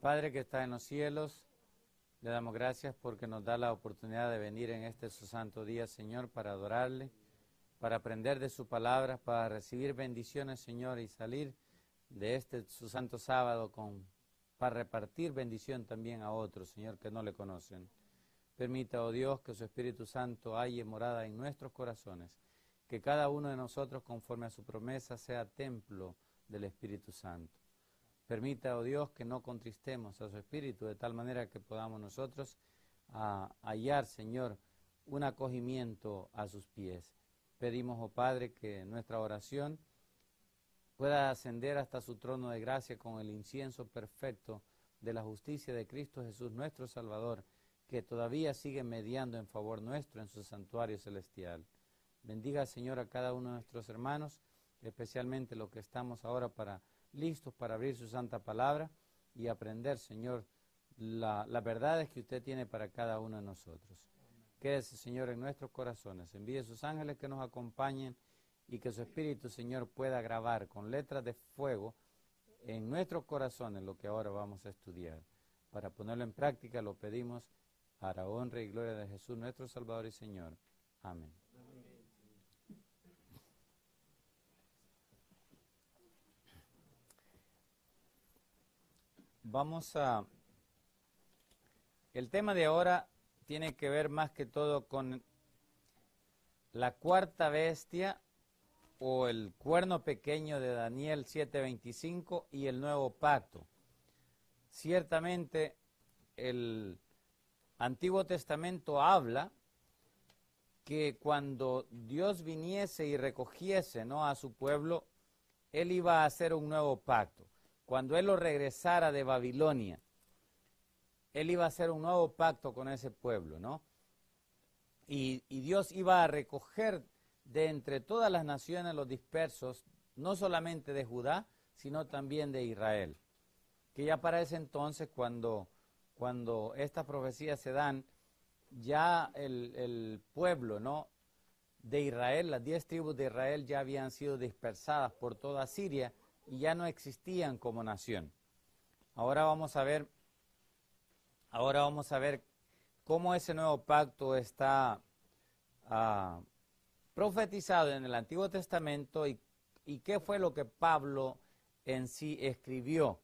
Padre que está en los cielos, le damos gracias porque nos da la oportunidad de venir en este su santo día, Señor, para adorarle, para aprender de su palabra, para recibir bendiciones, Señor, y salir de este su santo sábado con, para repartir bendición también a otros, Señor, que no le conocen. Permita, oh Dios, que su Espíritu Santo haya morada en nuestros corazones, que cada uno de nosotros, conforme a su promesa, sea templo del Espíritu Santo. Permita, oh Dios, que no contristemos a su espíritu de tal manera que podamos nosotros ah, hallar, Señor, un acogimiento a sus pies. Pedimos, oh Padre, que nuestra oración pueda ascender hasta su trono de gracia con el incienso perfecto de la justicia de Cristo Jesús, nuestro Salvador, que todavía sigue mediando en favor nuestro en su santuario celestial. Bendiga, Señor, a cada uno de nuestros hermanos, especialmente los que estamos ahora para listos para abrir su santa palabra y aprender, Señor, las verdades que usted tiene para cada uno de nosotros. Quédese, Señor, en nuestros corazones. Envíe sus ángeles que nos acompañen y que su Espíritu, Señor, pueda grabar con letras de fuego en nuestros corazones lo que ahora vamos a estudiar. Para ponerlo en práctica lo pedimos para honra y gloria de Jesús, nuestro Salvador y Señor. Amén. Vamos a... El tema de ahora tiene que ver más que todo con la cuarta bestia o el cuerno pequeño de Daniel 7:25 y el nuevo pacto. Ciertamente el Antiguo Testamento habla que cuando Dios viniese y recogiese ¿no? a su pueblo, él iba a hacer un nuevo pacto cuando él lo regresara de Babilonia, él iba a hacer un nuevo pacto con ese pueblo, ¿no? Y, Dios iba a recoger de entre todas las naciones los dispersos, no solamente de Judá, sino también de Israel. Que ya para ese entonces, cuando, cuando estas profecías se dan, ya el, el pueblo, ¿no? De Israel, las diez tribus de Israel ya habían sido dispersadas por toda Siria y ya no existían como nación. Ahora vamos a ver, ahora vamos a ver cómo ese nuevo pacto está ah, profetizado en el Antiguo Testamento y, qué fue lo que Pablo en sí escribió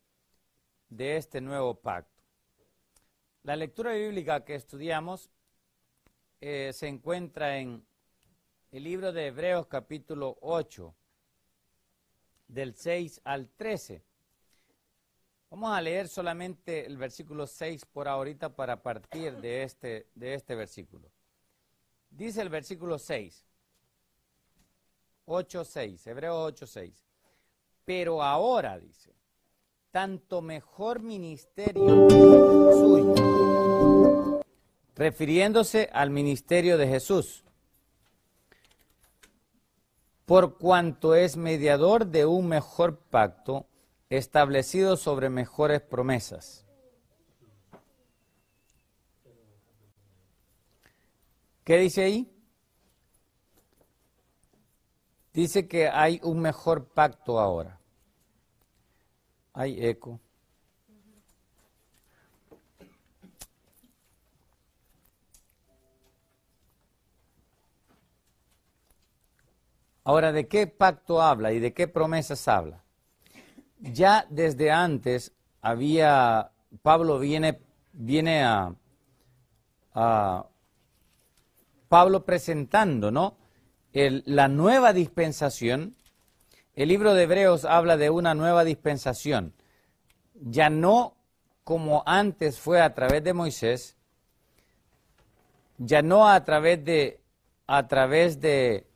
de este nuevo pacto. La lectura bíblica que estudiamos eh, se encuentra en el libro de Hebreos capítulo 8 del 6 al 13. Vamos a leer solamente el versículo 6 por ahorita para partir de este, de este versículo. Dice el versículo 6, 8.6, Hebreo 8.6. Pero ahora, dice, tanto mejor ministerio suyo, refiriéndose al ministerio de Jesús, por cuanto es mediador de un mejor pacto establecido sobre mejores promesas. ¿Qué dice ahí? Dice que hay un mejor pacto ahora. Hay eco. Ahora, ¿de qué pacto habla y de qué promesas habla? Ya desde antes había, Pablo viene, viene a, Pablo presentando, ¿no? la nueva dispensación. El libro de Hebreos habla de una nueva dispensación. Ya no como antes fue a través de Moisés, ya no a través de, a través de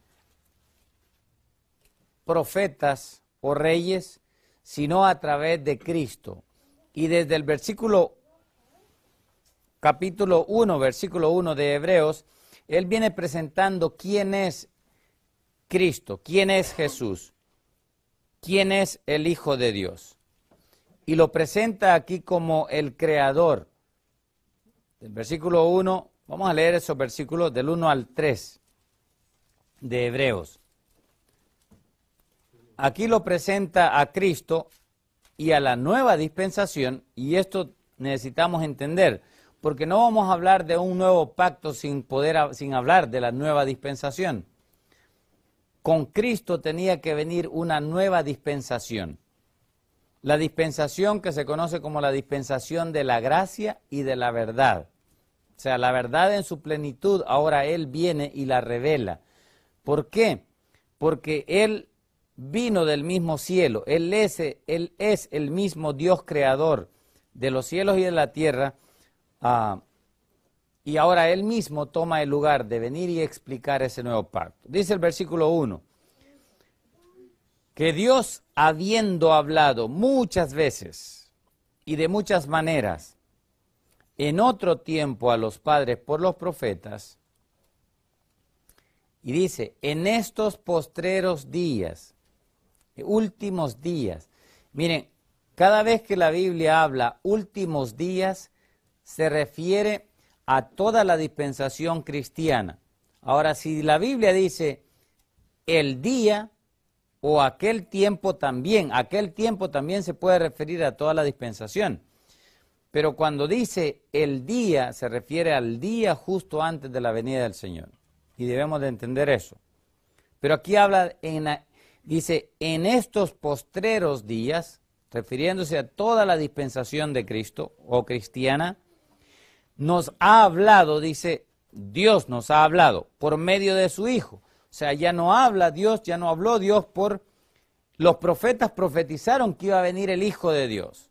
profetas o reyes, sino a través de Cristo. Y desde el versículo capítulo 1, versículo 1 de Hebreos, él viene presentando quién es Cristo, quién es Jesús, quién es el Hijo de Dios. Y lo presenta aquí como el Creador. Del versículo 1, vamos a leer esos versículos del 1 al 3 de Hebreos aquí lo presenta a Cristo y a la nueva dispensación, y esto necesitamos entender, porque no vamos a hablar de un nuevo pacto sin, poder, sin hablar de la nueva dispensación. Con Cristo tenía que venir una nueva dispensación. La dispensación que se conoce como la dispensación de la gracia y de la verdad. O sea, la verdad en su plenitud, ahora Él viene y la revela. ¿Por qué? Porque Él vino del mismo cielo. Él es, él es el mismo Dios creador de los cielos y de la tierra. Ah, y ahora Él mismo toma el lugar de venir y explicar ese nuevo pacto. Dice el versículo 1, que Dios, habiendo hablado muchas veces y de muchas maneras, en otro tiempo a los padres por los profetas, y dice, en estos postreros días últimos días. Miren, cada vez que la Biblia habla últimos días, se refiere a toda la dispensación cristiana. Ahora, si la Biblia dice el día o aquel tiempo también, aquel tiempo también se puede referir a toda la dispensación. Pero cuando dice el día, se refiere al día justo antes de la venida del Señor. Y debemos de entender eso. Pero aquí habla en, Dice, en estos postreros días, refiriéndose a toda la dispensación de Cristo o cristiana, nos ha hablado, dice, Dios nos ha hablado por medio de su Hijo. O sea, ya no habla Dios, ya no habló Dios por... Los profetas profetizaron que iba a venir el Hijo de Dios.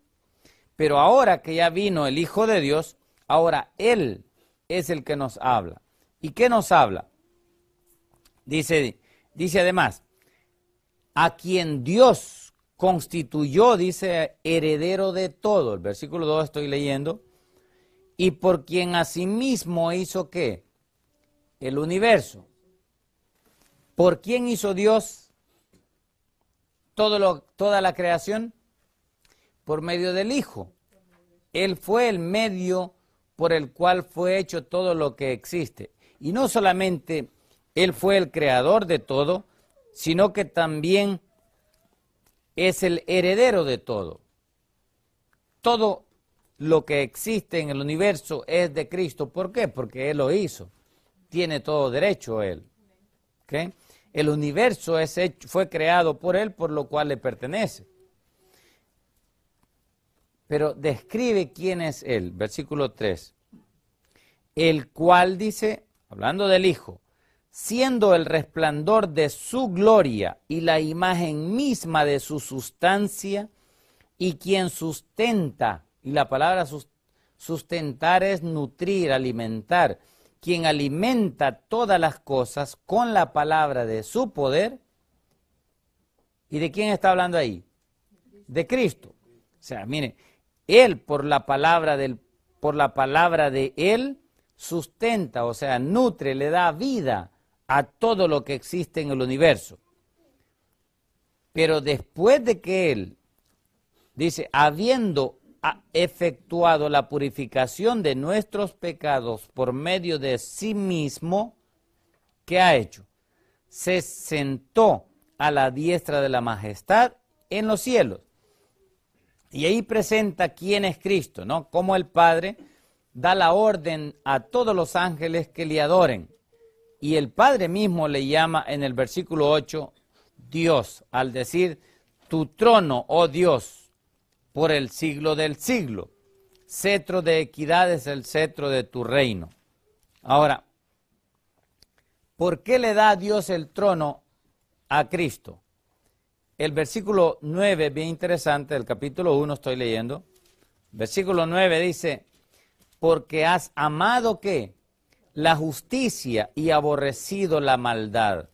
Pero ahora que ya vino el Hijo de Dios, ahora Él es el que nos habla. ¿Y qué nos habla? Dice, dice además, a quien Dios constituyó, dice, heredero de todo, el versículo 2 estoy leyendo, y por quien asimismo hizo qué? El universo. ¿Por quién hizo Dios todo lo, toda la creación? Por medio del Hijo. Él fue el medio por el cual fue hecho todo lo que existe. Y no solamente Él fue el creador de todo, sino que también es el heredero de todo. Todo lo que existe en el universo es de Cristo. ¿Por qué? Porque Él lo hizo. Tiene todo derecho Él. El universo es fue creado por Él, por lo cual le pertenece. Pero describe quién es Él, versículo 3. El cual dice, hablando del Hijo, siendo el resplandor de su gloria y la imagen misma de su sustancia, y quien sustenta, y la palabra sustentar es nutrir, alimentar, quien alimenta todas las cosas con la palabra de su poder, ¿y de quién está hablando ahí? De Cristo. O sea, mire, él por la palabra del por la palabra de él sustenta, o sea, nutre, le da vida a todo lo que existe en el universo. Pero después de que Él, dice, habiendo ah, efectuado la purificación de nuestros pecados por medio de sí mismo, ¿qué ha hecho? Se sentó a la diestra de la majestad en los cielos. Y ahí presenta quién es Cristo, ¿no? Como el Padre da la orden a todos los ángeles que le adoren. Y el Padre mismo le llama en el versículo 8 Dios, al decir, tu trono, oh Dios, por el siglo del siglo. Cetro de equidad es el cetro de tu reino. Ahora, ¿por qué le da Dios el trono a Cristo? El versículo 9, bien interesante, del capítulo 1 estoy leyendo. Versículo 9 dice, porque has amado que la justicia y aborrecido la maldad,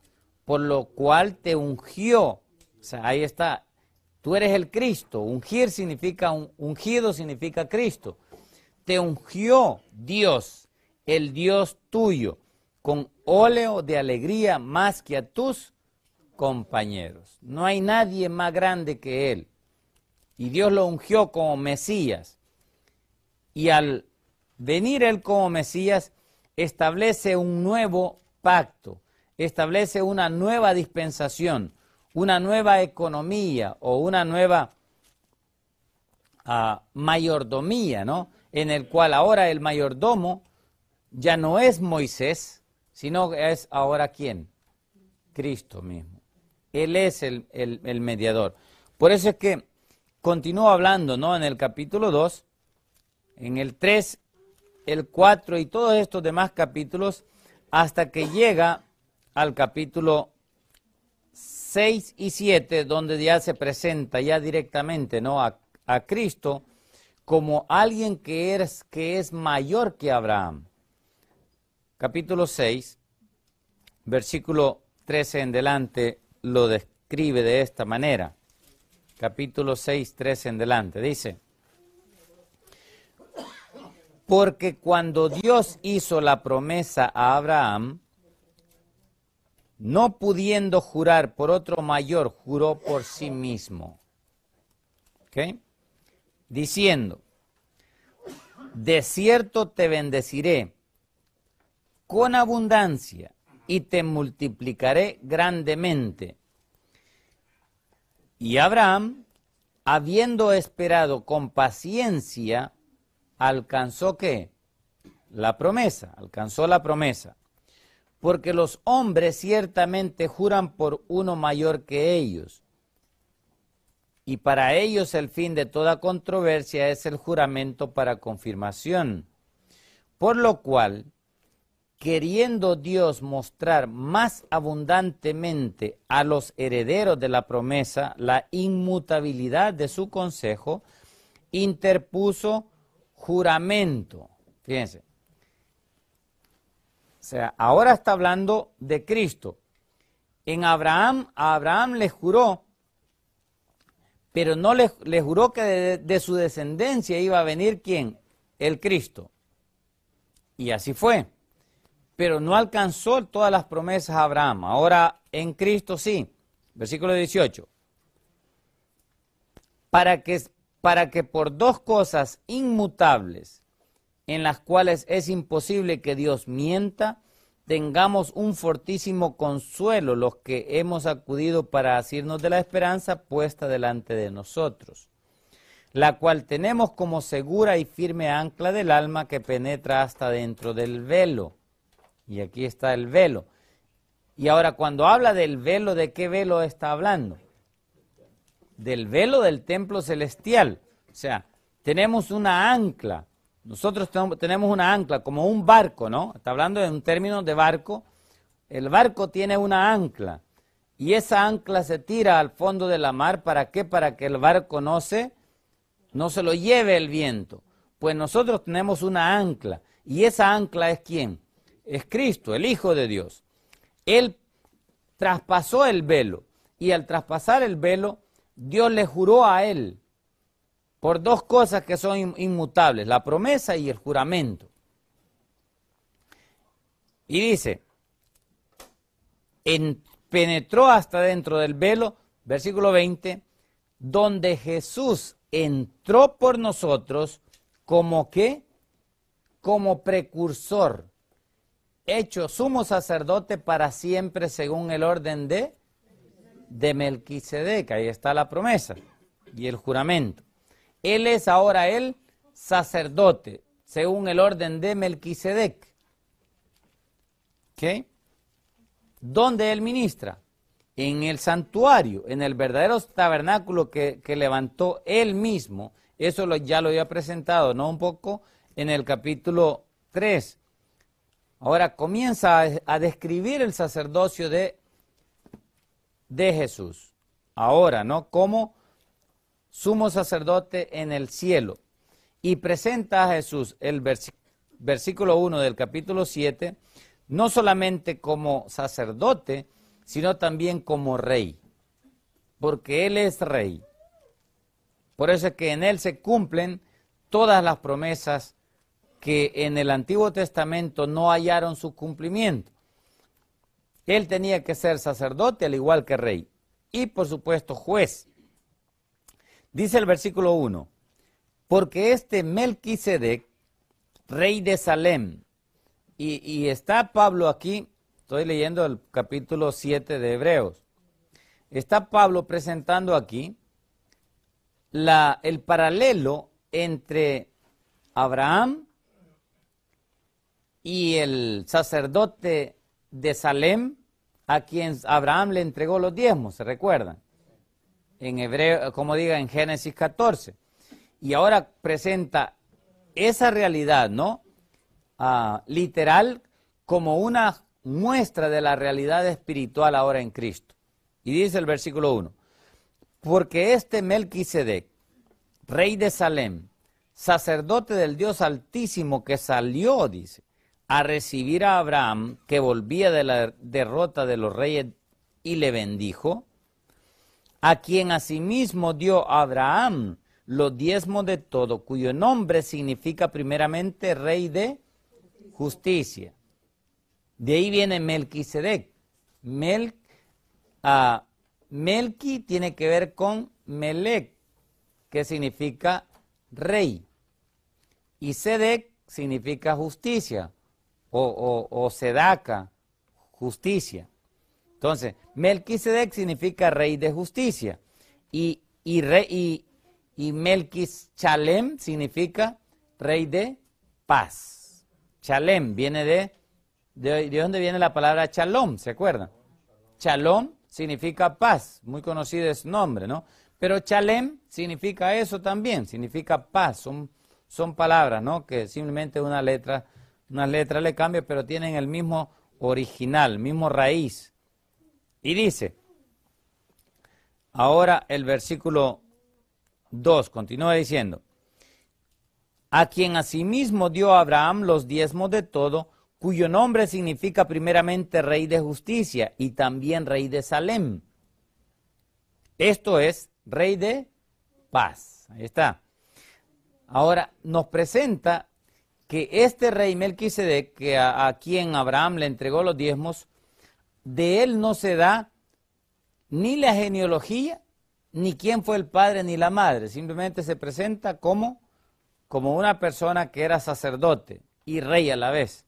por lo cual te ungió. O sea, ahí está. Tú eres el Cristo. Ungir significa, un, ungido significa Cristo. Te ungió Dios, el Dios tuyo, con óleo de alegría más que a tus compañeros. No hay nadie más grande que Él. Y Dios lo ungió como Mesías. Y al venir Él como Mesías, establece un nuevo pacto, establece una nueva dispensación, una nueva economía o una nueva ah, mayordomía, ¿no? En el cual ahora el mayordomo ya no es Moisés, sino es ahora quién? Cristo mismo. Él es el, mediador. Por eso es que continúa hablando, ¿no? En el capítulo 2, en el 3 el 4 y todos estos demás capítulos hasta que llega al capítulo 6 y 7, donde ya se presenta ya directamente ¿no? a, Cristo como alguien que es, que es mayor que Abraham. Capítulo 6, versículo 13 en delante, lo describe de esta manera. Capítulo 6, 13 en delante. Dice, porque cuando Dios hizo la promesa a Abraham, no pudiendo jurar por otro mayor, juró por sí mismo. Diciendo, de cierto te bendeciré con abundancia y te multiplicaré grandemente. Y Abraham, habiendo esperado con paciencia, alcanzó qué? La promesa, alcanzó la promesa. Porque los hombres ciertamente juran por uno mayor que ellos. Y para ellos el fin de toda controversia es el juramento para confirmación. Por lo cual, queriendo Dios mostrar más abundantemente a los herederos de la promesa la inmutabilidad de su consejo, interpuso juramento. Fíjense. O sea, ahora está hablando de Cristo. En Abraham, a Abraham le juró, pero no le, le juró que de, de, su descendencia iba a venir quién? El Cristo. Y así fue. Pero no alcanzó todas las promesas a Abraham. Ahora en Cristo sí. Versículo 18. Para que para que por dos cosas inmutables, en las cuales es imposible que Dios mienta, tengamos un fortísimo consuelo los que hemos acudido para asirnos de la esperanza puesta delante de nosotros, la cual tenemos como segura y firme ancla del alma que penetra hasta dentro del velo. Y aquí está el velo. Y ahora cuando habla del velo, ¿de qué velo está hablando? del velo del templo celestial. O sea, tenemos una ancla. Nosotros tenemos una ancla, como un barco, ¿no? Está hablando en un término de barco. El barco tiene una ancla. Y esa ancla se tira al fondo de la mar. ¿Para qué? Para que el barco no se, no se lo lleve el viento. Pues nosotros tenemos una ancla. ¿Y esa ancla es quién? Es Cristo, el Hijo de Dios. Él traspasó el velo. Y al traspasar el velo, Dios le juró a él por dos cosas que son inmutables, la promesa y el juramento. Y dice, en, penetró hasta dentro del velo, versículo 20, donde Jesús entró por nosotros como que, como precursor, hecho sumo sacerdote para siempre según el orden de de Melquisedec. Ahí está la promesa y el juramento. Él es ahora el sacerdote, según el orden de Melquisedec. ¿Ok? ¿Dónde él ministra? En el santuario, en el verdadero tabernáculo que, levantó él mismo. Eso ya lo había presentado, ¿no? Un poco en el capítulo 3. Ahora comienza a describir el sacerdocio de de Jesús. Ahora, ¿no? Como sumo sacerdote en el cielo. Y presenta a Jesús el versículo 1 del capítulo 7, no solamente como sacerdote, sino también como rey, porque Él es rey. Por eso es que en Él se cumplen todas las promesas que en el Antiguo Testamento no hallaron su cumplimiento. Él tenía que ser sacerdote al igual que rey y por supuesto juez. Dice el versículo 1, porque este Melquisedec, rey de Salem, y, está Pablo aquí, estoy leyendo el capítulo 7 de Hebreos, está Pablo presentando aquí el paralelo entre Abraham y el sacerdote de Salem a quien Abraham le entregó los diezmos, ¿se recuerdan? En hebreo, como diga en Génesis 14. Y ahora presenta esa realidad, ¿no? Ah, literal, como una muestra de la realidad espiritual ahora en Cristo. Y dice el versículo 1, porque este Melquisedec, rey de Salem, sacerdote del Dios Altísimo que salió, dice, a recibir a Abraham, que volvía de la derrota de los reyes, y le bendijo, a quien asimismo dio Abraham los diezmos de todo, cuyo nombre significa primeramente rey de justicia. De ahí viene Melquisedec. Mel, uh, ah, Melqui tiene que ver con Melek, que significa rey. Y Sedec significa justicia o, Sedaca, justicia. Entonces, Melquisedec significa rey de justicia. Y, y, y, Melquis Chalem significa rey de paz. Chalem viene de, de, dónde viene la palabra Chalom, ¿se acuerdan? Chalom significa paz, muy conocido es nombre, ¿no? Pero Chalem significa eso también, significa paz, son, son palabras, ¿no? Que simplemente una letra unas letras le cambian, pero tienen el mismo original, mismo raíz. Y dice, ahora el versículo 2 continúa diciendo, a quien asimismo dio Abraham los diezmos de todo, cuyo nombre significa primeramente rey de justicia y también rey de Salem. Esto es rey de paz. Ahí está. Ahora nos presenta que este rey Melquisedec, que a, quien Abraham le entregó los diezmos, de él no se da ni la genealogía, ni quién fue el padre ni la madre, simplemente se presenta como, como una persona que era sacerdote y rey a la vez.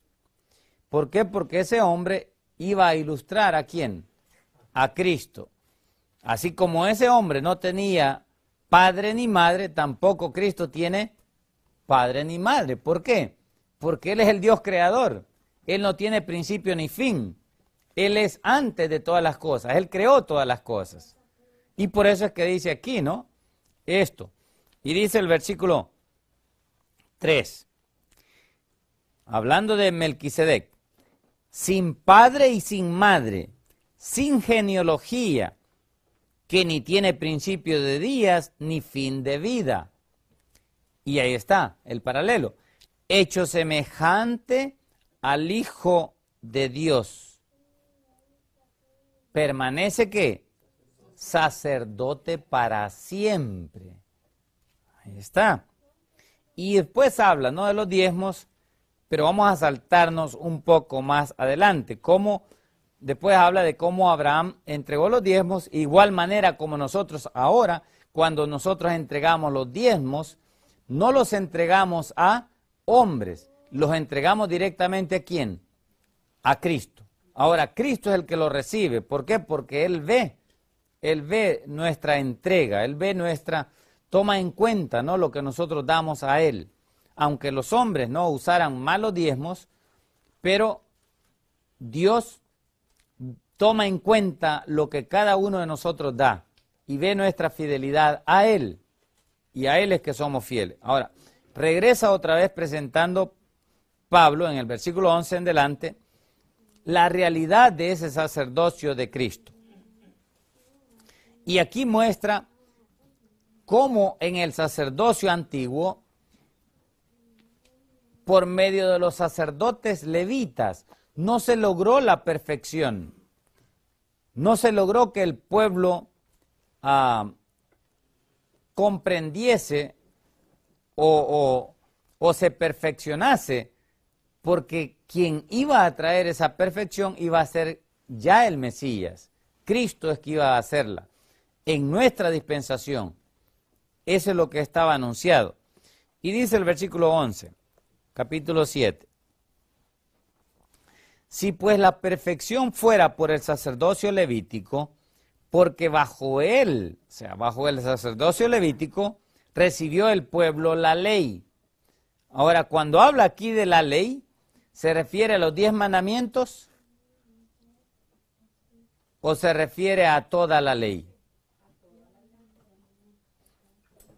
¿Por qué? Porque ese hombre iba a ilustrar a quién? A Cristo. Así como ese hombre no tenía padre ni madre, tampoco Cristo tiene padre ni madre. ¿Por qué? Porque Él es el Dios creador. Él no tiene principio ni fin. Él es antes de todas las cosas. Él creó todas las cosas. Y por eso es que dice aquí, ¿no? Esto. Y dice el versículo 3. Hablando de Melquisedec. Sin padre y sin madre, sin genealogía, que ni tiene principio de días ni fin de vida y ahí está el paralelo. Hecho semejante al Hijo de Dios. Permanece qué? Sacerdote para siempre. Ahí está. Y después habla, ¿no? De los diezmos, pero vamos a saltarnos un poco más adelante. Cómo, después habla de cómo Abraham entregó los diezmos, igual manera como nosotros ahora, cuando nosotros entregamos los diezmos, no los entregamos a hombres, los entregamos directamente a quién? A Cristo. Ahora, Cristo es el que lo recibe. ¿Por qué? Porque Él ve, Él ve nuestra entrega, Él ve nuestra, toma en cuenta ¿no? lo que nosotros damos a Él. Aunque los hombres no usaran malos diezmos, pero Dios toma en cuenta lo que cada uno de nosotros da y ve nuestra fidelidad a Él y a Él es que somos fieles. Ahora, regresa otra vez presentando Pablo en el versículo 11 en delante la realidad de ese sacerdocio de Cristo. Y aquí muestra cómo en el sacerdocio antiguo, por medio de los sacerdotes levitas, no se logró la perfección, no se logró que el pueblo ah, comprendiese o, se perfeccionase, porque quien iba a traer esa perfección iba a ser ya el Mesías. Cristo es que iba a hacerla en nuestra dispensación. Eso es lo que estaba anunciado. Y dice el versículo 11, capítulo 7. Si pues la perfección fuera por el sacerdocio levítico, porque bajo él, o sea, bajo el sacerdocio levítico, recibió el pueblo la ley. Ahora, cuando habla aquí de la ley, ¿se refiere a los diez mandamientos o se refiere a toda la ley?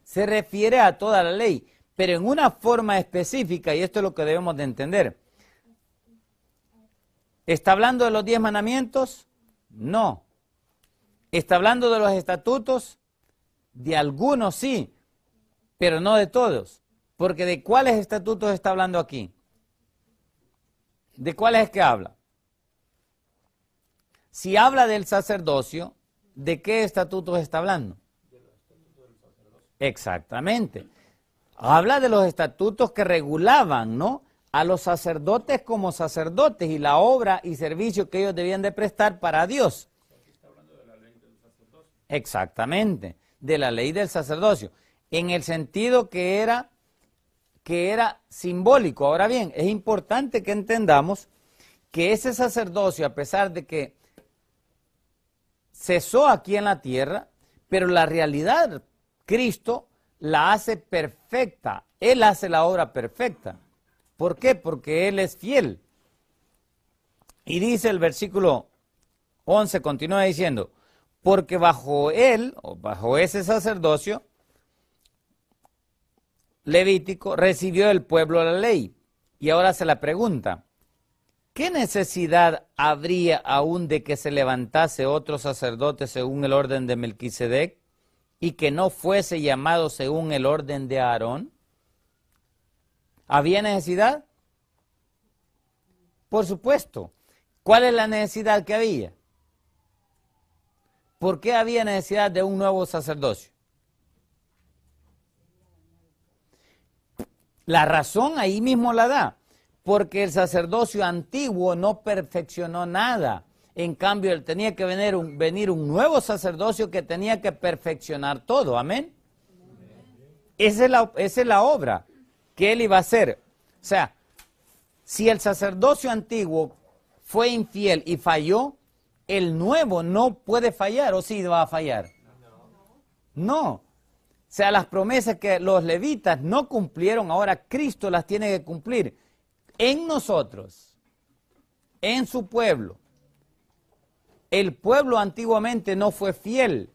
Se refiere a toda la ley, pero en una forma específica, y esto es lo que debemos de entender. ¿Está hablando de los diez mandamientos? No. Está hablando de los estatutos, de algunos sí, pero no de todos. Porque ¿de cuáles estatutos está hablando aquí? ¿De cuáles es que habla? Si habla del sacerdocio, ¿de qué estatutos está hablando? Exactamente. Habla de los estatutos que regulaban, ¿no? A los sacerdotes como sacerdotes y la obra y servicio que ellos debían de prestar para Dios. Exactamente, de la ley del sacerdocio, en el sentido que era, que era simbólico. Ahora bien, es importante que entendamos que ese sacerdocio, a pesar de que cesó aquí en la tierra, pero la realidad, Cristo la hace perfecta, Él hace la obra perfecta. ¿Por qué? Porque Él es fiel. Y dice el versículo 11, continúa diciendo, porque bajo él, o bajo ese sacerdocio, Levítico recibió el pueblo la ley. Y ahora se la pregunta, ¿qué necesidad habría aún de que se levantase otro sacerdote según el orden de Melquisedec y que no fuese llamado según el orden de Aarón? ¿Había necesidad? Por supuesto. ¿Cuál es la necesidad que había? ¿Por qué había necesidad de un nuevo sacerdocio? La razón ahí mismo la da, porque el sacerdocio antiguo no perfeccionó nada. En cambio, él tenía que venir un, nuevo sacerdocio que tenía que perfeccionar todo. Amén. esa es la obra que él iba a hacer. O sea, si el sacerdocio antiguo fue infiel y falló, el nuevo no puede fallar o sí va a fallar. No. O sea, las promesas que los levitas no cumplieron, ahora Cristo las tiene que cumplir en nosotros, en su pueblo. El pueblo antiguamente no fue fiel.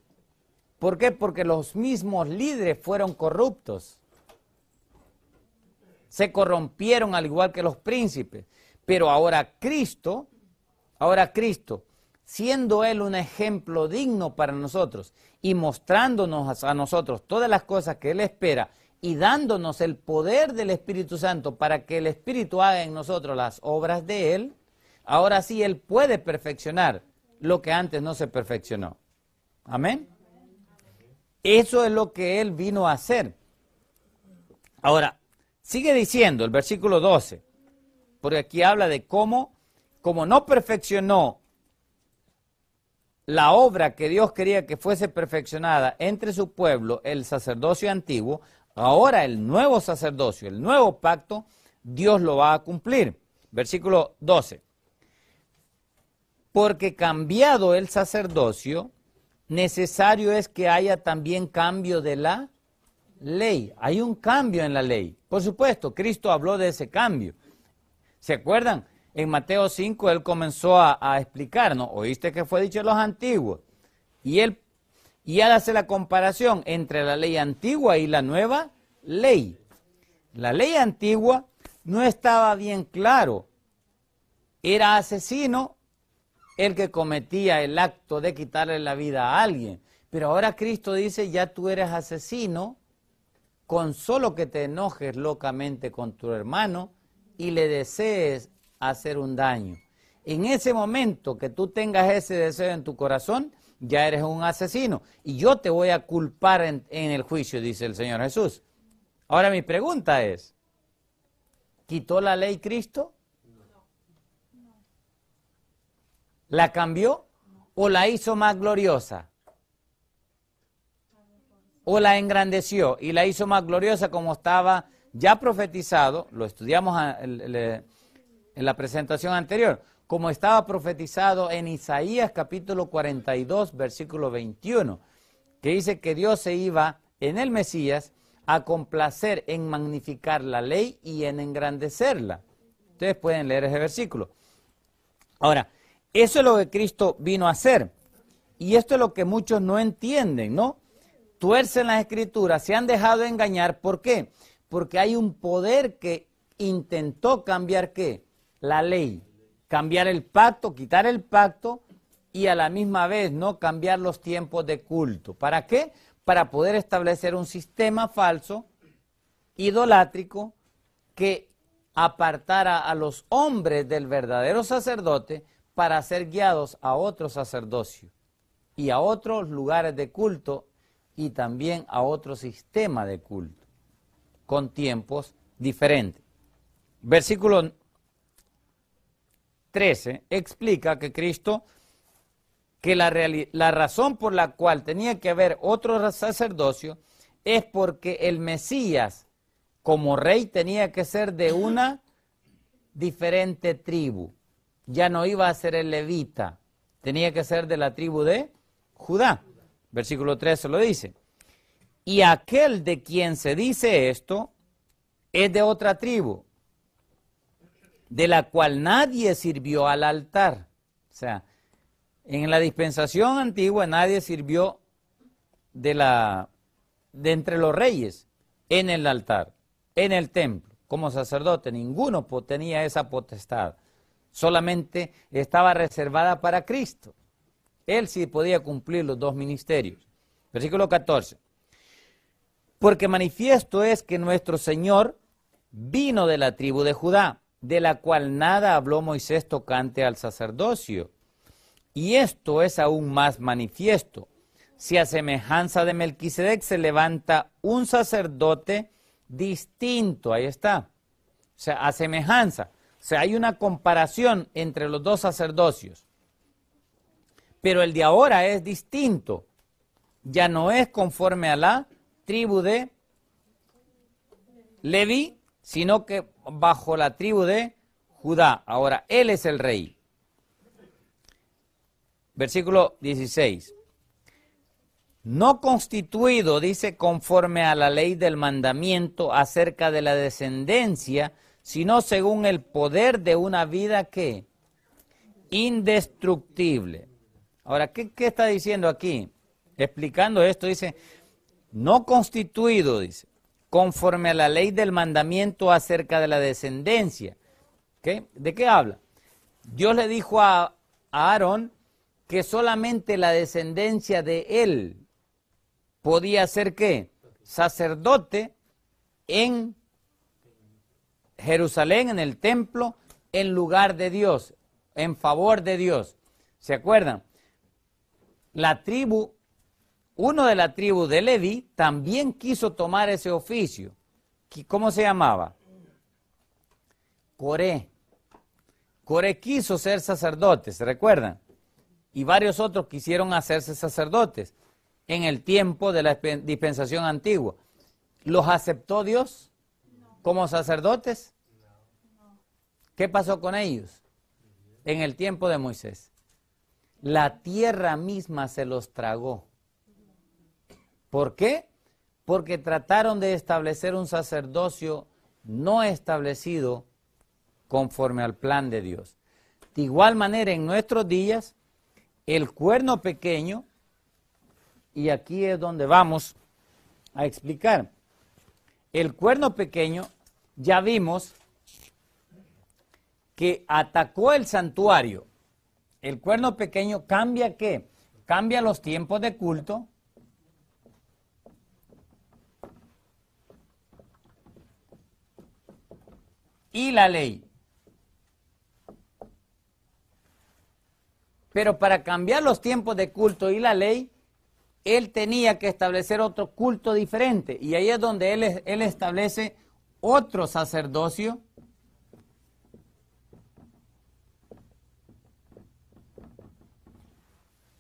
¿Por qué? Porque los mismos líderes fueron corruptos. Se corrompieron al igual que los príncipes. Pero ahora Cristo, ahora Cristo, siendo Él un ejemplo digno para nosotros y mostrándonos a nosotros todas las cosas que Él espera y dándonos el poder del Espíritu Santo para que el Espíritu haga en nosotros las obras de Él, ahora sí Él puede perfeccionar lo que antes no se perfeccionó. Amén. Eso es lo que Él vino a hacer. Ahora, sigue diciendo el versículo 12, porque aquí habla de cómo, como no perfeccionó la obra que Dios quería que fuese perfeccionada entre su pueblo, el sacerdocio antiguo, ahora el nuevo sacerdocio, el nuevo pacto, Dios lo va a cumplir. Versículo 12. Porque cambiado el sacerdocio, necesario es que haya también cambio de la ley. Hay un cambio en la ley. Por supuesto, Cristo habló de ese cambio. ¿Se acuerdan? en Mateo 5 él comenzó a, explicarnos, oíste que fue dicho los antiguos, y él, y él hace la comparación entre la ley antigua y la nueva ley. La ley antigua no estaba bien claro, era asesino el que cometía el acto de quitarle la vida a alguien, pero ahora Cristo dice, ya tú eres asesino con solo que te enojes locamente con tu hermano y le desees hacer un daño. En ese momento que tú tengas ese deseo en tu corazón, ya eres un asesino. Y yo te voy a culpar en, el juicio, dice el Señor Jesús. Ahora mi pregunta es, ¿quitó la ley Cristo? ¿La cambió o la hizo más gloriosa? ¿O la engrandeció y la hizo más gloriosa como estaba ya profetizado? Lo estudiamos en la presentación anterior, como estaba profetizado en Isaías capítulo 42, versículo 21, que dice que Dios se iba en el Mesías a complacer en magnificar la ley y en engrandecerla. Ustedes pueden leer ese versículo. Ahora, eso es lo que Cristo vino a hacer. Y esto es lo que muchos no entienden, ¿no? Tuercen las escrituras, se han dejado engañar. ¿Por qué? Porque hay un poder que intentó cambiar qué? la ley, cambiar el pacto, quitar el pacto y a la misma vez no cambiar los tiempos de culto. ¿Para qué? Para poder establecer un sistema falso, idolátrico, que apartara a los hombres del verdadero sacerdote para ser guiados a otro sacerdocio y a otros lugares de culto y también a otro sistema de culto, con tiempos diferentes. Versículo 13 explica que Cristo, que la, la razón por la cual tenía que haber otro sacerdocio es porque el Mesías como rey tenía que ser de una diferente tribu. Ya no iba a ser el levita, tenía que ser de la tribu de Judá. Versículo 13 lo dice. Y aquel de quien se dice esto es de otra tribu, de la cual nadie sirvió al altar. O sea, en la dispensación antigua nadie sirvió de la de entre los reyes en el altar, en el templo, como sacerdote, ninguno tenía esa potestad. Solamente estaba reservada para Cristo. Él sí podía cumplir los dos ministerios. Versículo 14. Porque manifiesto es que nuestro Señor vino de la tribu de Judá de la cual nada habló Moisés tocante al sacerdocio. Y esto es aún más manifiesto. Si a semejanza de Melquisedec se levanta un sacerdote distinto, ahí está. O sea, a semejanza. O sea, hay una comparación entre los dos sacerdocios. Pero el de ahora es distinto. Ya no es conforme a la tribu de Levi, sino que bajo la tribu de Judá. Ahora, él es el rey. Versículo 16. No constituido, dice, conforme a la ley del mandamiento acerca de la descendencia, sino según el poder de una vida que indestructible. Ahora, ¿qué, ¿qué, está diciendo aquí? Explicando esto, dice, no constituido, dice, conforme a la ley del mandamiento acerca de la descendencia. ¿De qué habla? Dios le dijo a, a Aarón que solamente la descendencia de él podía ser qué? Sacerdote en Jerusalén, en el templo, en lugar de Dios, en favor de Dios. ¿Se acuerdan? La tribu uno de la tribu de Levi también quiso tomar ese oficio. ¿Cómo se llamaba? Coré. Coré quiso ser sacerdote, ¿se recuerdan? Y varios otros quisieron hacerse sacerdotes en el tiempo de la dispensación antigua. ¿Los aceptó Dios como sacerdotes? ¿Qué pasó con ellos en el tiempo de Moisés? La tierra misma se los tragó. ¿Por qué? Porque trataron de establecer un sacerdocio no establecido conforme al plan de Dios. De igual manera, en nuestros días, el cuerno pequeño, y aquí es donde vamos a explicar, el cuerno pequeño ya vimos que atacó el santuario. El cuerno pequeño cambia qué? Cambia los tiempos de culto, y la ley. Pero para cambiar los tiempos de culto y la ley, él tenía que establecer otro culto diferente. Y ahí es donde él, él establece otro sacerdocio.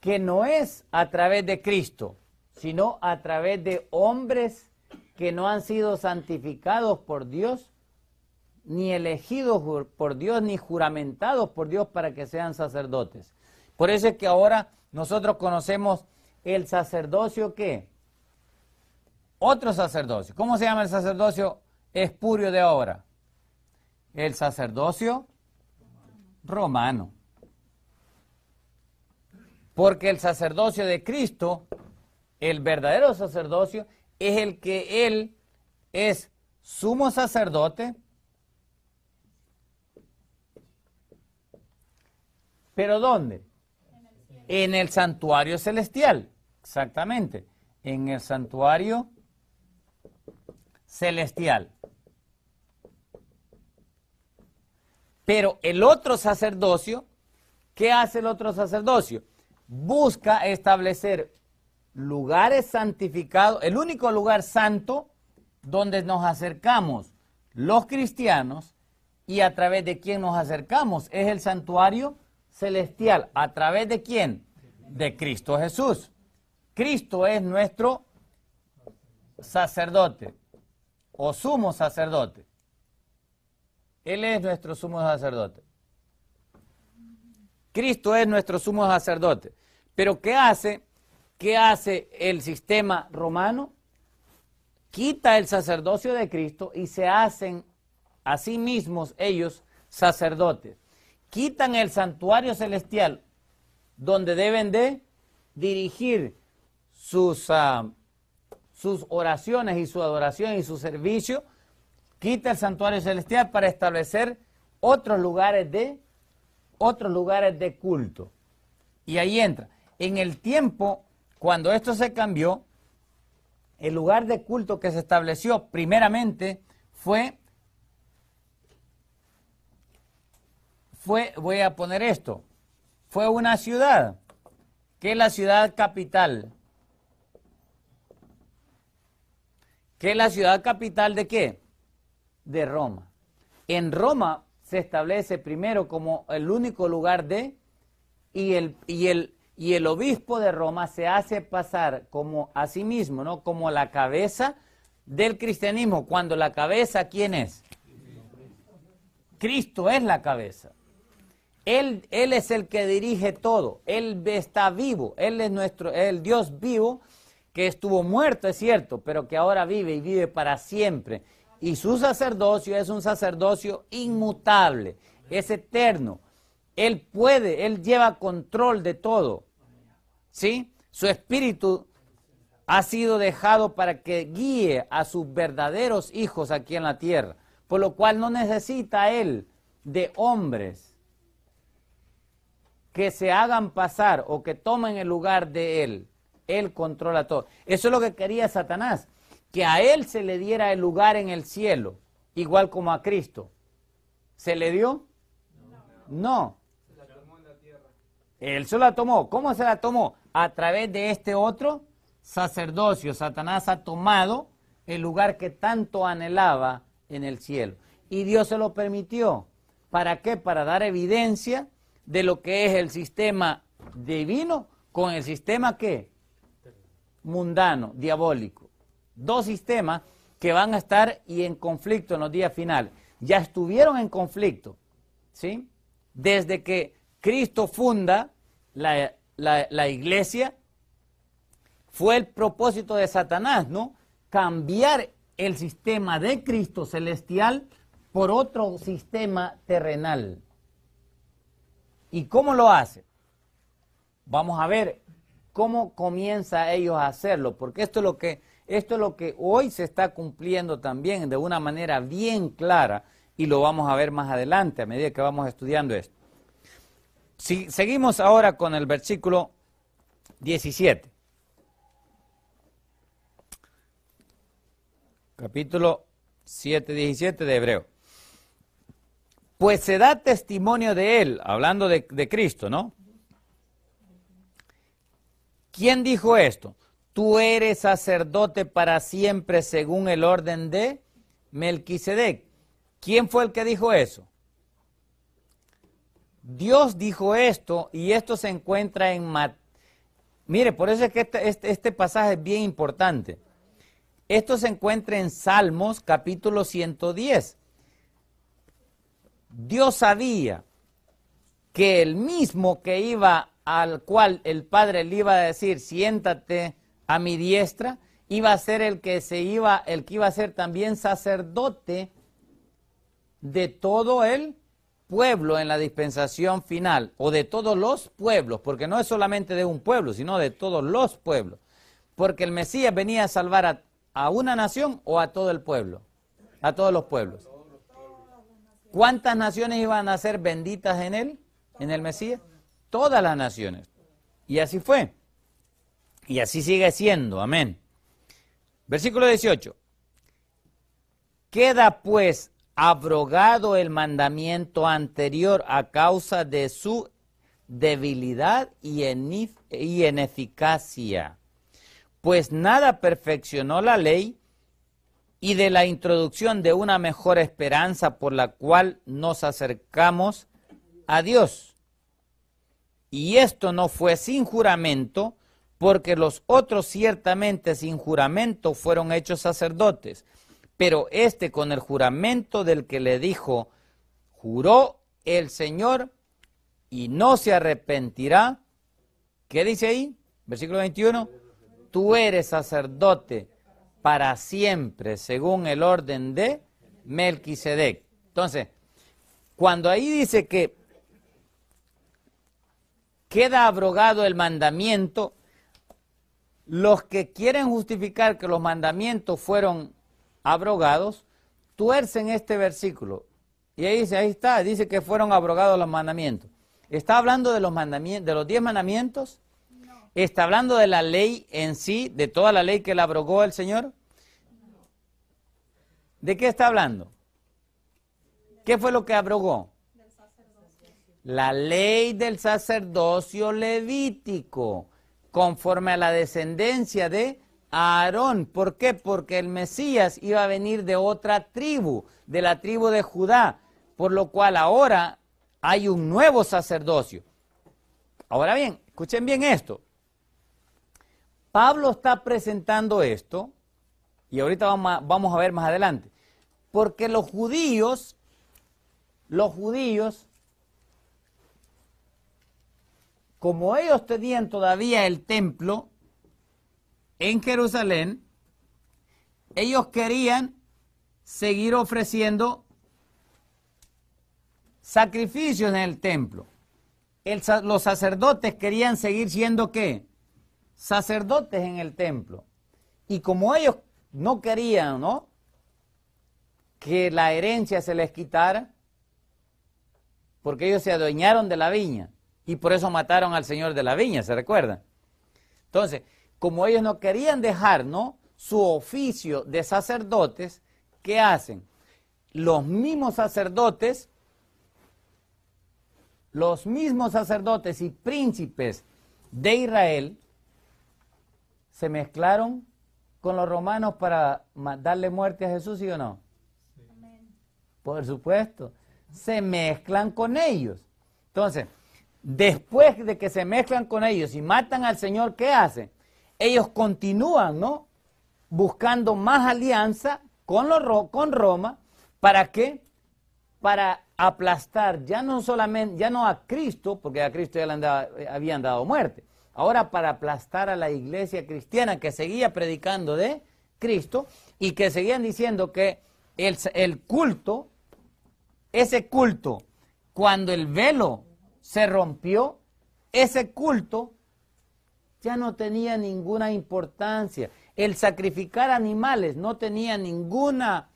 que no es a través de Cristo, sino a través de hombres que no han sido santificados por Dios ni elegidos por Dios, ni juramentados por Dios para que sean sacerdotes. Por eso es que ahora nosotros conocemos el sacerdocio que otro sacerdocio. ¿Cómo se llama el sacerdocio espurio de ahora? El sacerdocio romano. Porque el sacerdocio de Cristo, el verdadero sacerdocio, es el que Él es sumo sacerdote ¿Pero dónde? En el, santuario celestial, exactamente. En el santuario celestial. Pero el otro sacerdocio, ¿qué hace el otro sacerdocio? Busca establecer lugares santificados, el único lugar santo donde nos acercamos los cristianos y a través de quién nos acercamos es el santuario celestial. ¿A través de quién? De Cristo Jesús. Cristo es nuestro sacerdote o sumo sacerdote. Él es nuestro sumo sacerdote. Cristo es nuestro sumo sacerdote. Pero ¿qué hace? ¿Qué hace el sistema romano? Quita el sacerdocio de Cristo y se hacen a sí mismos ellos sacerdotes quitan el santuario celestial donde deben de dirigir ah, sus, oraciones y su adoración y su servicio, quita el santuario celestial para establecer otros lugares de otros lugares de culto. Y ahí entra. En el tiempo, cuando esto se cambió, el lugar de culto que se estableció primeramente fue voy a poner esto, fue una ciudad, que es la ciudad capital. ¿Qué es la ciudad capital de qué? De Roma. En Roma se establece primero como el único lugar de, y el, y el, y el obispo de Roma se hace pasar como a sí mismo, ¿no? Como la cabeza del cristianismo, cuando la cabeza, ¿quién es? Cristo es la cabeza. Él, es el que dirige todo, Él está vivo, Él es nuestro, el Dios vivo que estuvo muerto, es cierto, pero que ahora vive y vive para siempre. Y su sacerdocio es un sacerdocio inmutable, es eterno. Él puede, Él lleva control de todo. ¿Sí? Su espíritu ha sido dejado para que guíe a sus verdaderos hijos aquí en la tierra, por lo cual no necesita Él de hombres que se hagan pasar o que tomen el lugar de Él. Él controla todo. Eso es lo que quería Satanás, que a Él se le diera el lugar en el cielo, igual como a Cristo. ¿Se le dio? No. Se la tomó Él se la tomó. ¿Cómo se la tomó? A través de este otro sacerdocio. Satanás ha tomado el lugar que tanto anhelaba en el cielo. Y Dios se lo permitió. ¿Para qué? Para dar evidencia de lo que es el sistema divino con el sistema que mundano, diabólico. Dos sistemas que van a estar y en conflicto en los días finales. Ya estuvieron en conflicto, ¿sí? Desde que Cristo funda la, la iglesia, fue el propósito de Satanás, ¿no? Cambiar el sistema de Cristo celestial por otro sistema terrenal. ¿Y cómo lo hace? Vamos a ver cómo comienza ellos a hacerlo, porque esto es lo que esto lo que hoy se está cumpliendo también de una manera bien clara y lo vamos a ver más adelante a medida que vamos estudiando esto. Si, seguimos ahora con el versículo 17. Capítulo 7, 17 de Hebreo pues se da testimonio de él, hablando de, Cristo, ¿no? ¿Quién dijo esto? Tú eres sacerdote para siempre según el orden de Melquisedec. ¿Quién fue el que dijo eso? Dios dijo esto y esto se encuentra en Mire, por eso es que este, este, este, pasaje es bien importante. Esto se encuentra en Salmos capítulo 110. Dios sabía que el mismo que iba al cual el Padre le iba a decir, siéntate a mi diestra, iba a ser el que se iba, el que iba a ser también sacerdote de todo el pueblo en la dispensación final, o de todos los pueblos, porque no es solamente de un pueblo, sino de todos los pueblos, porque el Mesías venía a salvar a, a una nación o a todo el pueblo, a todos los pueblos. ¿Cuántas naciones iban a ser benditas en él, en el Mesías? Todas las naciones. Y así fue. Y así sigue siendo. Amén. Versículo 18. Queda pues abrogado el mandamiento anterior a causa de su debilidad y, ineficacia, pues nada perfeccionó la ley y de la introducción de una mejor esperanza por la cual nos acercamos a Dios. Y esto no fue sin juramento, porque los otros ciertamente sin juramento fueron hechos sacerdotes, pero este con el juramento del que le dijo, juró el Señor y no se arrepentirá. ¿Qué dice ahí? Versículo 21, tú eres sacerdote para siempre, según el orden de Melquisedec. Entonces, cuando ahí dice que queda abrogado el mandamiento, los que quieren justificar que los mandamientos fueron abrogados, tuercen este versículo. Y ahí dice, ahí está, dice que fueron abrogados los mandamientos. Está hablando de los, mandamientos, de los diez mandamientos ¿Está hablando de la ley en sí, de toda la ley que la abrogó el Señor? ¿De qué está hablando? ¿Qué fue lo que abrogó? La ley del sacerdocio levítico, conforme a la descendencia de Aarón. ¿Por qué? Porque el Mesías iba a venir de otra tribu, de la tribu de Judá, por lo cual ahora hay un nuevo sacerdocio. Ahora bien, escuchen bien esto. Pablo está presentando esto, y ahorita vamos a, ver más adelante, porque los judíos, los judíos, como ellos tenían todavía el templo en Jerusalén, ellos querían seguir ofreciendo sacrificios en el templo. los sacerdotes querían seguir siendo qué? sacerdotes en el templo. Y como ellos no querían, ¿no? Que la herencia se les quitara, porque ellos se adueñaron de la viña y por eso mataron al señor de la viña, ¿se recuerda? Entonces, como ellos no querían dejar, ¿no? Su oficio de sacerdotes, ¿qué hacen? Los mismos sacerdotes, los mismos sacerdotes y príncipes de Israel, se mezclaron con los romanos para darle muerte a Jesús, ¿sí o no? Por supuesto, se mezclan con ellos. Entonces, después de que se mezclan con ellos y matan al Señor, ¿qué hacen? Ellos continúan, ¿no? Buscando más alianza con, los, con Roma, ¿para qué? Para aplastar ya no solamente, ya no a Cristo, porque a Cristo ya le eh, habían dado muerte, Ahora para aplastar a la iglesia cristiana que seguía predicando de Cristo y que seguían diciendo que el, culto, ese culto, cuando el velo se rompió, ese culto ya no tenía ninguna importancia. El sacrificar animales no tenía ninguna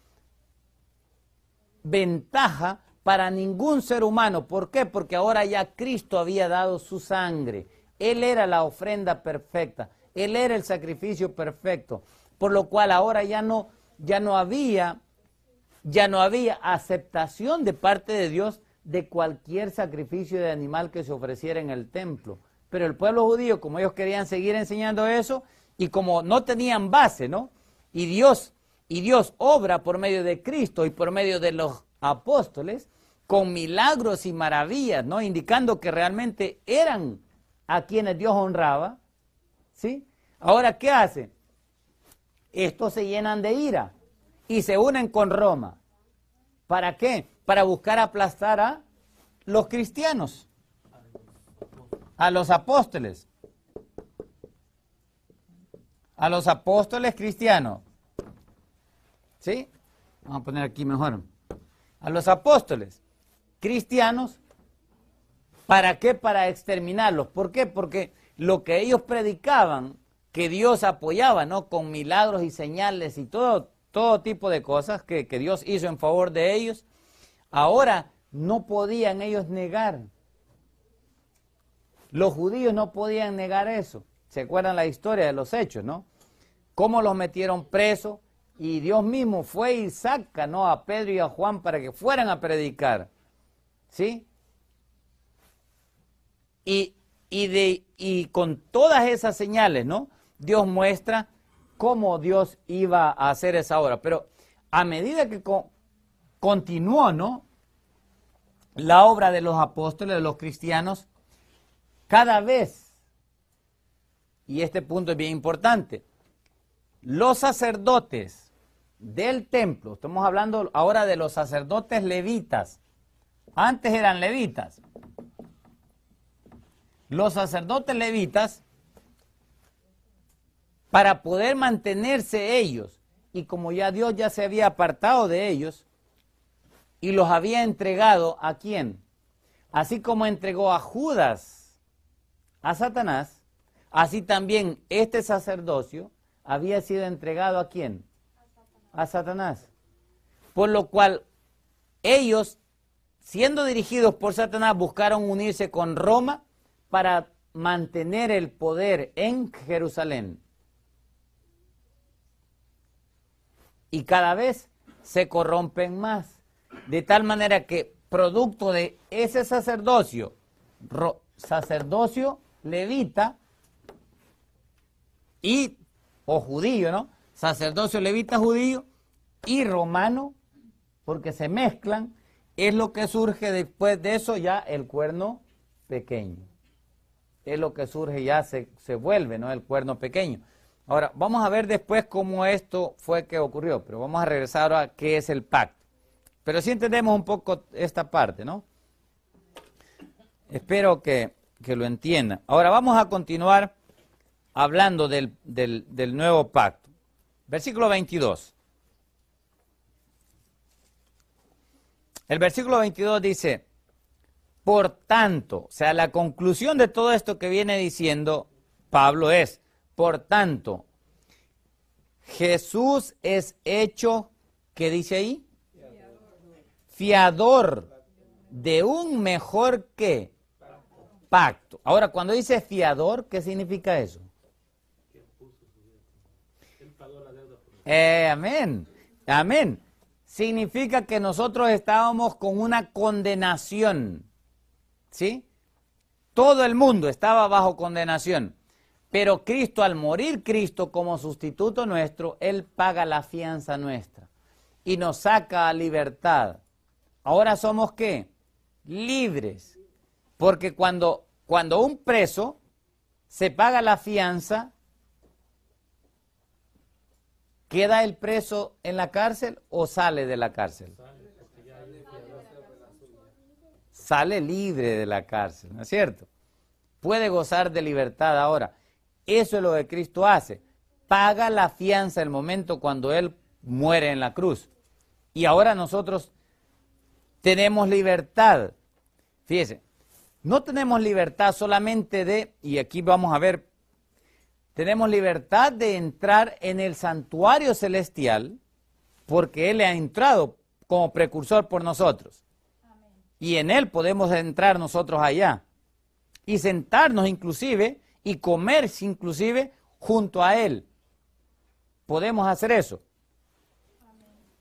ventaja para ningún ser humano. ¿Por qué? Porque ahora ya Cristo había dado su sangre él era la ofrenda perfecta, Él era el sacrificio perfecto, por lo cual ahora ya no, ya no había, ya no había aceptación de parte de Dios de cualquier sacrificio de animal que se ofreciera en el templo. Pero el pueblo judío, como ellos querían seguir enseñando eso, y como no tenían base, ¿no? Y Dios, y Dios obra por medio de Cristo y por medio de los apóstoles, con milagros y maravillas, ¿no? Indicando que realmente eran a quienes Dios honraba. ¿Sí? Ahora, ¿qué hacen? Estos se llenan de ira y se unen con Roma. ¿Para qué? Para buscar aplastar a los cristianos, a los apóstoles, a los apóstoles cristianos. ¿Sí? Vamos a poner aquí mejor. A los apóstoles cristianos ¿Para qué? Para exterminarlos. ¿Por qué? Porque lo que ellos predicaban, que Dios apoyaba, ¿no? Con milagros y señales y todo, todo tipo de cosas que, que Dios hizo en favor de ellos, ahora no podían ellos negar. Los judíos no podían negar eso. ¿Se acuerdan la historia de los hechos, no? Cómo los metieron presos y Dios mismo fue y saca, ¿no? A Pedro y a Juan para que fueran a predicar. ¿Sí? Y, y, con todas esas señales, ¿no? Dios muestra cómo Dios iba a hacer esa obra. Pero a medida que continuó, ¿no? La obra de los apóstoles, de los cristianos, cada vez, y este punto es bien importante, los sacerdotes del templo, estamos hablando ahora de los sacerdotes levitas, antes eran levitas, los sacerdotes levitas, para poder mantenerse ellos, y como ya Dios ya se había apartado de ellos, y los había entregado a quién? Así como entregó a Judas, a Satanás, así también este sacerdocio había sido entregado a quién? A Satanás. Por lo cual ellos, siendo dirigidos por Satanás, buscaron unirse con Roma para mantener el poder en Jerusalén. Y cada vez se corrompen más. De tal manera que producto de ese sacerdocio, sacerdocio levita y, o judío, ¿no? Sacerdocio levita judío y romano, porque se mezclan, es lo que surge después de eso ya el cuerno pequeño es lo que surge y ya se, se vuelve, ¿no? El cuerno pequeño. Ahora, vamos a ver después cómo esto fue que ocurrió, pero vamos a regresar a qué es el pacto. Pero sí entendemos un poco esta parte, ¿no? Espero que, lo entiendan. Ahora vamos a continuar hablando del, del nuevo pacto. Versículo 22. El versículo 22 dice, por tanto, o sea, la conclusión de todo esto que viene diciendo Pablo es, por tanto, Jesús es hecho, ¿qué dice ahí? Fiador de un mejor que pacto. Ahora, cuando dice fiador, ¿qué significa eso? Eh, amén, amén. Significa que nosotros estábamos con una condenación ¿sí? Todo el mundo estaba bajo condenación. Pero Cristo, al morir Cristo como sustituto nuestro, Él paga la fianza nuestra y nos saca a libertad. Ahora somos qué? Libres. Porque cuando, cuando un preso se paga la fianza, ¿queda el preso en la cárcel o sale de la cárcel? sale libre de la cárcel, ¿no es cierto? Puede gozar de libertad ahora. Eso es lo que Cristo hace. Paga la fianza el momento cuando Él muere en la cruz. Y ahora nosotros tenemos libertad. Fíjese, no tenemos libertad solamente de, y aquí vamos a ver, tenemos libertad de entrar en el santuario celestial porque Él ha entrado como precursor por nosotros y en él podemos entrar nosotros allá y sentarnos inclusive y comer inclusive junto a él. Podemos hacer eso.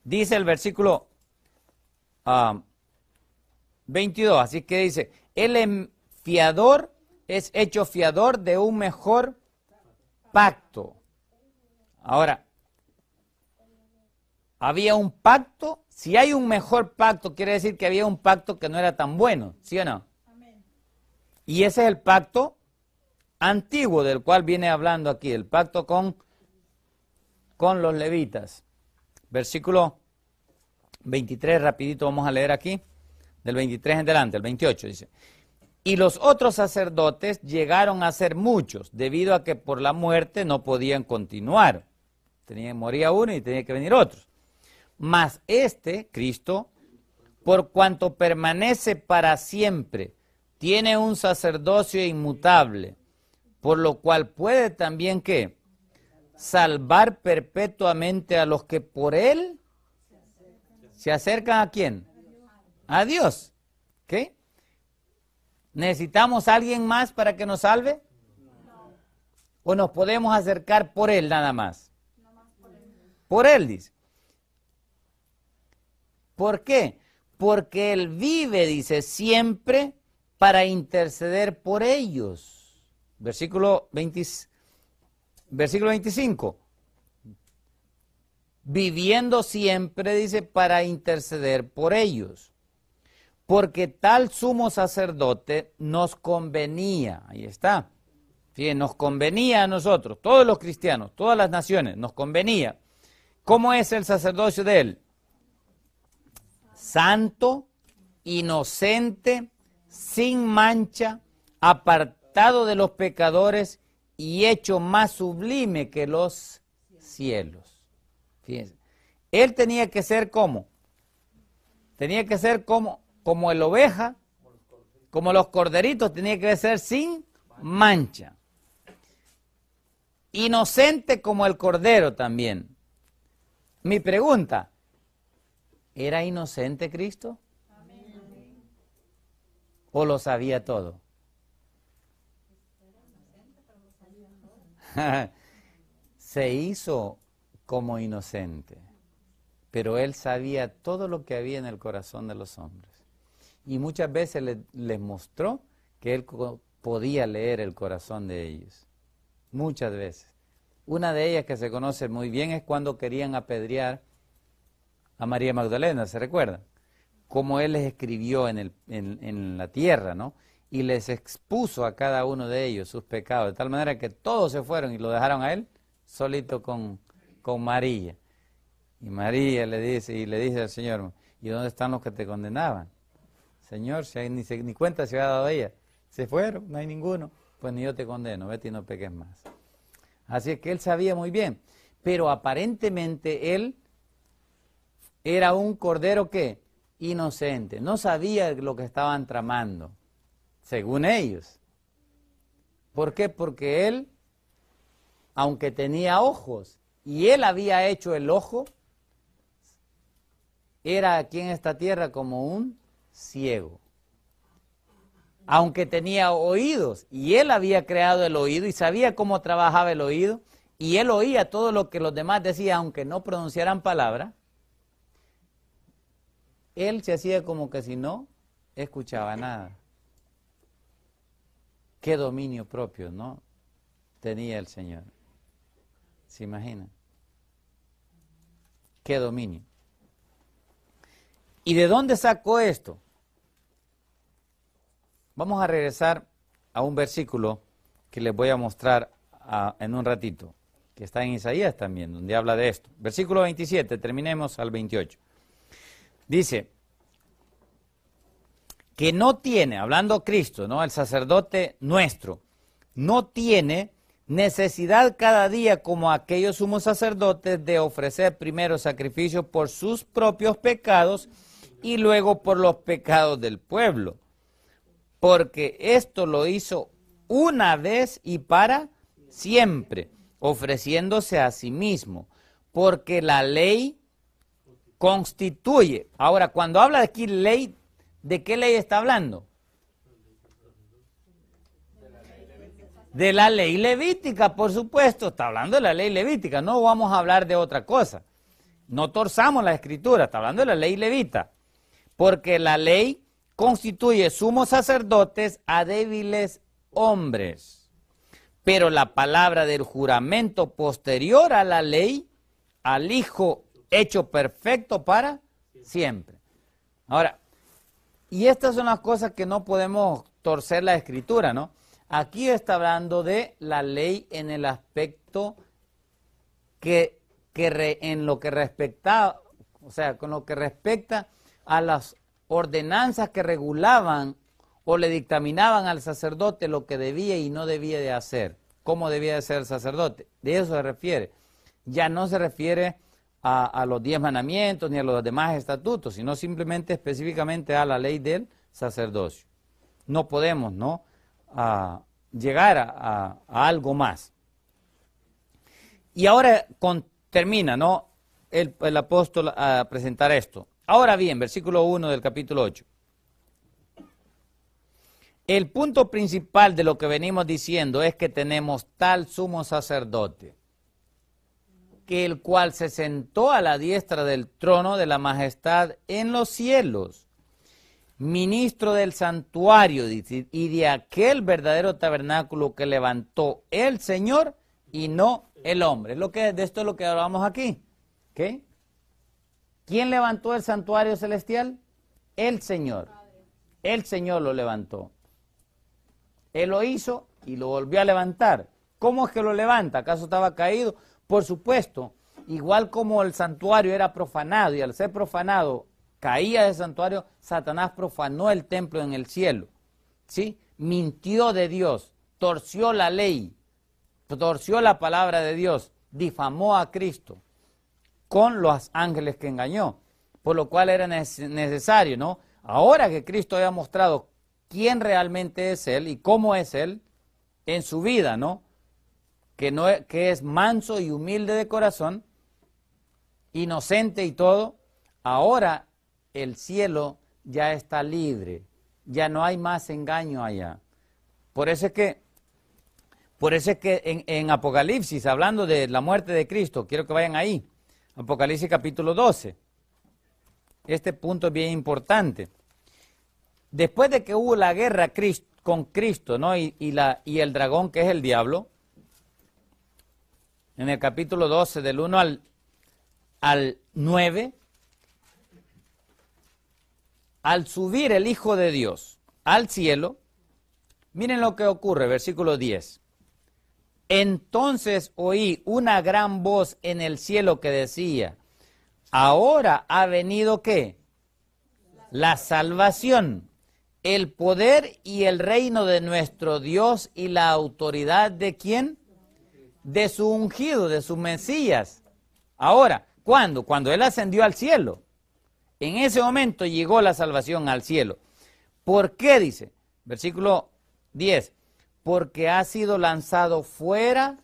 Dice el versículo 22, ah, así que dice, el fiador es hecho fiador de un mejor pacto. Ahora, había un pacto si hay un mejor pacto, quiere decir que había un pacto que no era tan bueno, ¿sí o no? Y ese es el pacto antiguo del cual viene hablando aquí, el pacto con, con los levitas. Versículo 23, rapidito vamos a leer aquí, del 23 en delante, el 28 dice. Y los otros sacerdotes llegaron a ser muchos, debido a que por la muerte no podían continuar. Tenía, moría uno y tenía que venir otro. Mas este, Cristo, por cuanto permanece para siempre, tiene un sacerdocio inmutable, por lo cual puede también que salvar perpetuamente a los que por él se acercan a quién? A Dios. ¿Qué? ¿Necesitamos a alguien más para que nos salve? ¿O nos podemos acercar por él nada más? Por él, dice. ¿Por qué? Porque Él vive, dice, siempre para interceder por ellos. Versículo, versículo 25. Viviendo siempre, dice, para interceder por ellos. Porque tal sumo sacerdote nos convenía. Ahí está. Fíjense, nos convenía a nosotros, todos los cristianos, todas las naciones, nos convenía. ¿Cómo es el sacerdocio de Él? santo, inocente, sin mancha, apartado de los pecadores y hecho más sublime que los cielos. Él tenía que ser como, tenía que ser como, como el oveja, como los corderitos, tenía que ser sin mancha. Inocente como el cordero también. Mi pregunta, ¿Era inocente Cristo? ¿O lo sabía todo? Se hizo como inocente, pero él sabía todo lo que había en el corazón de los hombres. Y muchas veces les mostró que él podía leer el corazón de ellos. Muchas veces. Una de ellas que se conoce muy bien es cuando querían apedrear a María Magdalena, ¿se recuerda? Como Él les escribió en, el, en, la tierra, ¿no? Y les expuso a cada uno de ellos sus pecados, de tal manera que todos se fueron y lo dejaron a Él solito con, con María. Y María le dice, y le dice al Señor, ¿y dónde están los que te condenaban? Señor, si hay, ni, cuenta se ha dado ella. Se fueron, no hay ninguno. Pues ni yo te condeno, vete y no peques más. Así es que él sabía muy bien, pero aparentemente él era un cordero que inocente, no sabía lo que estaban tramando, según ellos. ¿Por qué? Porque él, aunque tenía ojos y él había hecho el ojo, era aquí en esta tierra como un ciego. Aunque tenía oídos y él había creado el oído y sabía cómo trabajaba el oído y él oía todo lo que los demás decían, aunque no pronunciaran palabra, él se hacía como que si no escuchaba nada. Qué dominio propio, ¿no? Tenía el Señor. ¿Se imagina? Qué dominio. ¿Y de dónde sacó esto? Vamos a regresar a un versículo que les voy a mostrar en un ratito, que está en Isaías también, donde habla de esto. Versículo 27, terminemos al 28. Dice que no tiene, hablando Cristo, ¿no? El sacerdote nuestro, no tiene necesidad cada día como aquellos sumos sacerdotes de ofrecer primero sacrificios por sus propios pecados y luego por los pecados del pueblo. Porque esto lo hizo una vez y para siempre, ofreciéndose a sí mismo. Porque la ley constituye. Ahora, cuando habla de aquí ley, ¿de qué ley está hablando? De la ley levítica, por supuesto, está hablando de la ley levítica, no vamos a hablar de otra cosa. No torzamos la escritura, está hablando de la ley levita, porque la ley constituye sumos sacerdotes a débiles hombres. Pero la palabra del juramento posterior a la ley al Hijo hecho perfecto para siempre. Ahora, y estas son las cosas que no podemos torcer la escritura, ¿no? Aquí está hablando de la ley en el aspecto que, en lo que respecta, o sea, con lo que respecta a las ordenanzas que regulaban o le dictaminaban al sacerdote lo que debía y no debía de hacer, cómo debía de ser el sacerdote. De eso se refiere. Ya no se refiere a, los diez mandamientos ni a los demás estatutos, sino simplemente específicamente a la ley del sacerdocio. No podemos, ¿no? llegar a, algo más. Y ahora termina, ¿no? El, el apóstol a presentar esto. Ahora bien, versículo 1 del capítulo 8. El punto principal de lo que venimos diciendo es que tenemos tal sumo sacerdote que el cual se sentó a la diestra del trono de la majestad en los cielos, ministro del santuario y de aquel verdadero tabernáculo que levantó el Señor y no el hombre. Lo que, de esto es lo que hablamos aquí. ¿Qué? ¿Quién levantó el santuario celestial? El Señor. El Señor lo levantó. Él lo hizo y lo volvió a levantar. ¿Cómo es que lo levanta? ¿Acaso estaba caído? Por supuesto, igual como el santuario era profanado y al ser profanado caía del santuario, Satanás profanó el templo en el cielo. ¿Sí? Mintió de Dios, torció la ley, torció la palabra de Dios, difamó a Cristo con los ángeles que engañó, por lo cual era necesario, ¿no? Ahora que Cristo había mostrado quién realmente es Él y cómo es Él en su vida, ¿no? que, no, que es manso y humilde de corazón, inocente y todo, ahora el cielo ya está libre, ya no hay más engaño allá. Por eso es que, por eso que en, Apocalipsis, hablando de la muerte de Cristo, quiero que vayan ahí, Apocalipsis capítulo 12. Este punto es bien importante. Después de que hubo la guerra con Cristo ¿no? la, y el dragón, que es el diablo, en el capítulo 12, del 1 al, al 9, al subir el Hijo de Dios al cielo, miren lo que ocurre, versículo 10. Entonces oí una gran voz en el cielo que decía, ahora ha venido qué? La salvación, el poder y el reino de nuestro Dios y la autoridad de quién? de su ungido, de sus Mesías. Ahora, ¿cuándo? Cuando Él ascendió al cielo. En ese momento llegó la salvación al cielo. ¿Por qué? Dice, versículo 10, porque ha sido lanzado fuera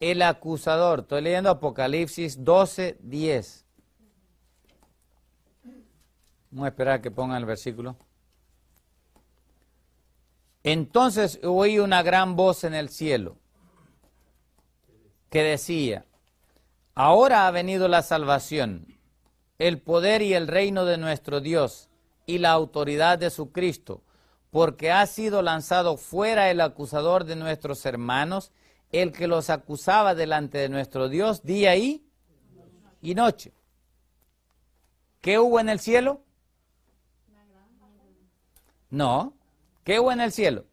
el acusador. Estoy leyendo Apocalipsis 12, 10. Vamos a esperar que ponga el versículo. Entonces oí una gran voz en el cielo que decía, ahora ha venido la salvación, el poder y el reino de nuestro Dios y la autoridad de su Cristo, porque ha sido lanzado fuera el acusador de nuestros hermanos, el que los acusaba delante de nuestro Dios día y, noche. ¿Qué hubo en el cielo? No. ¿Qué hubo en el cielo?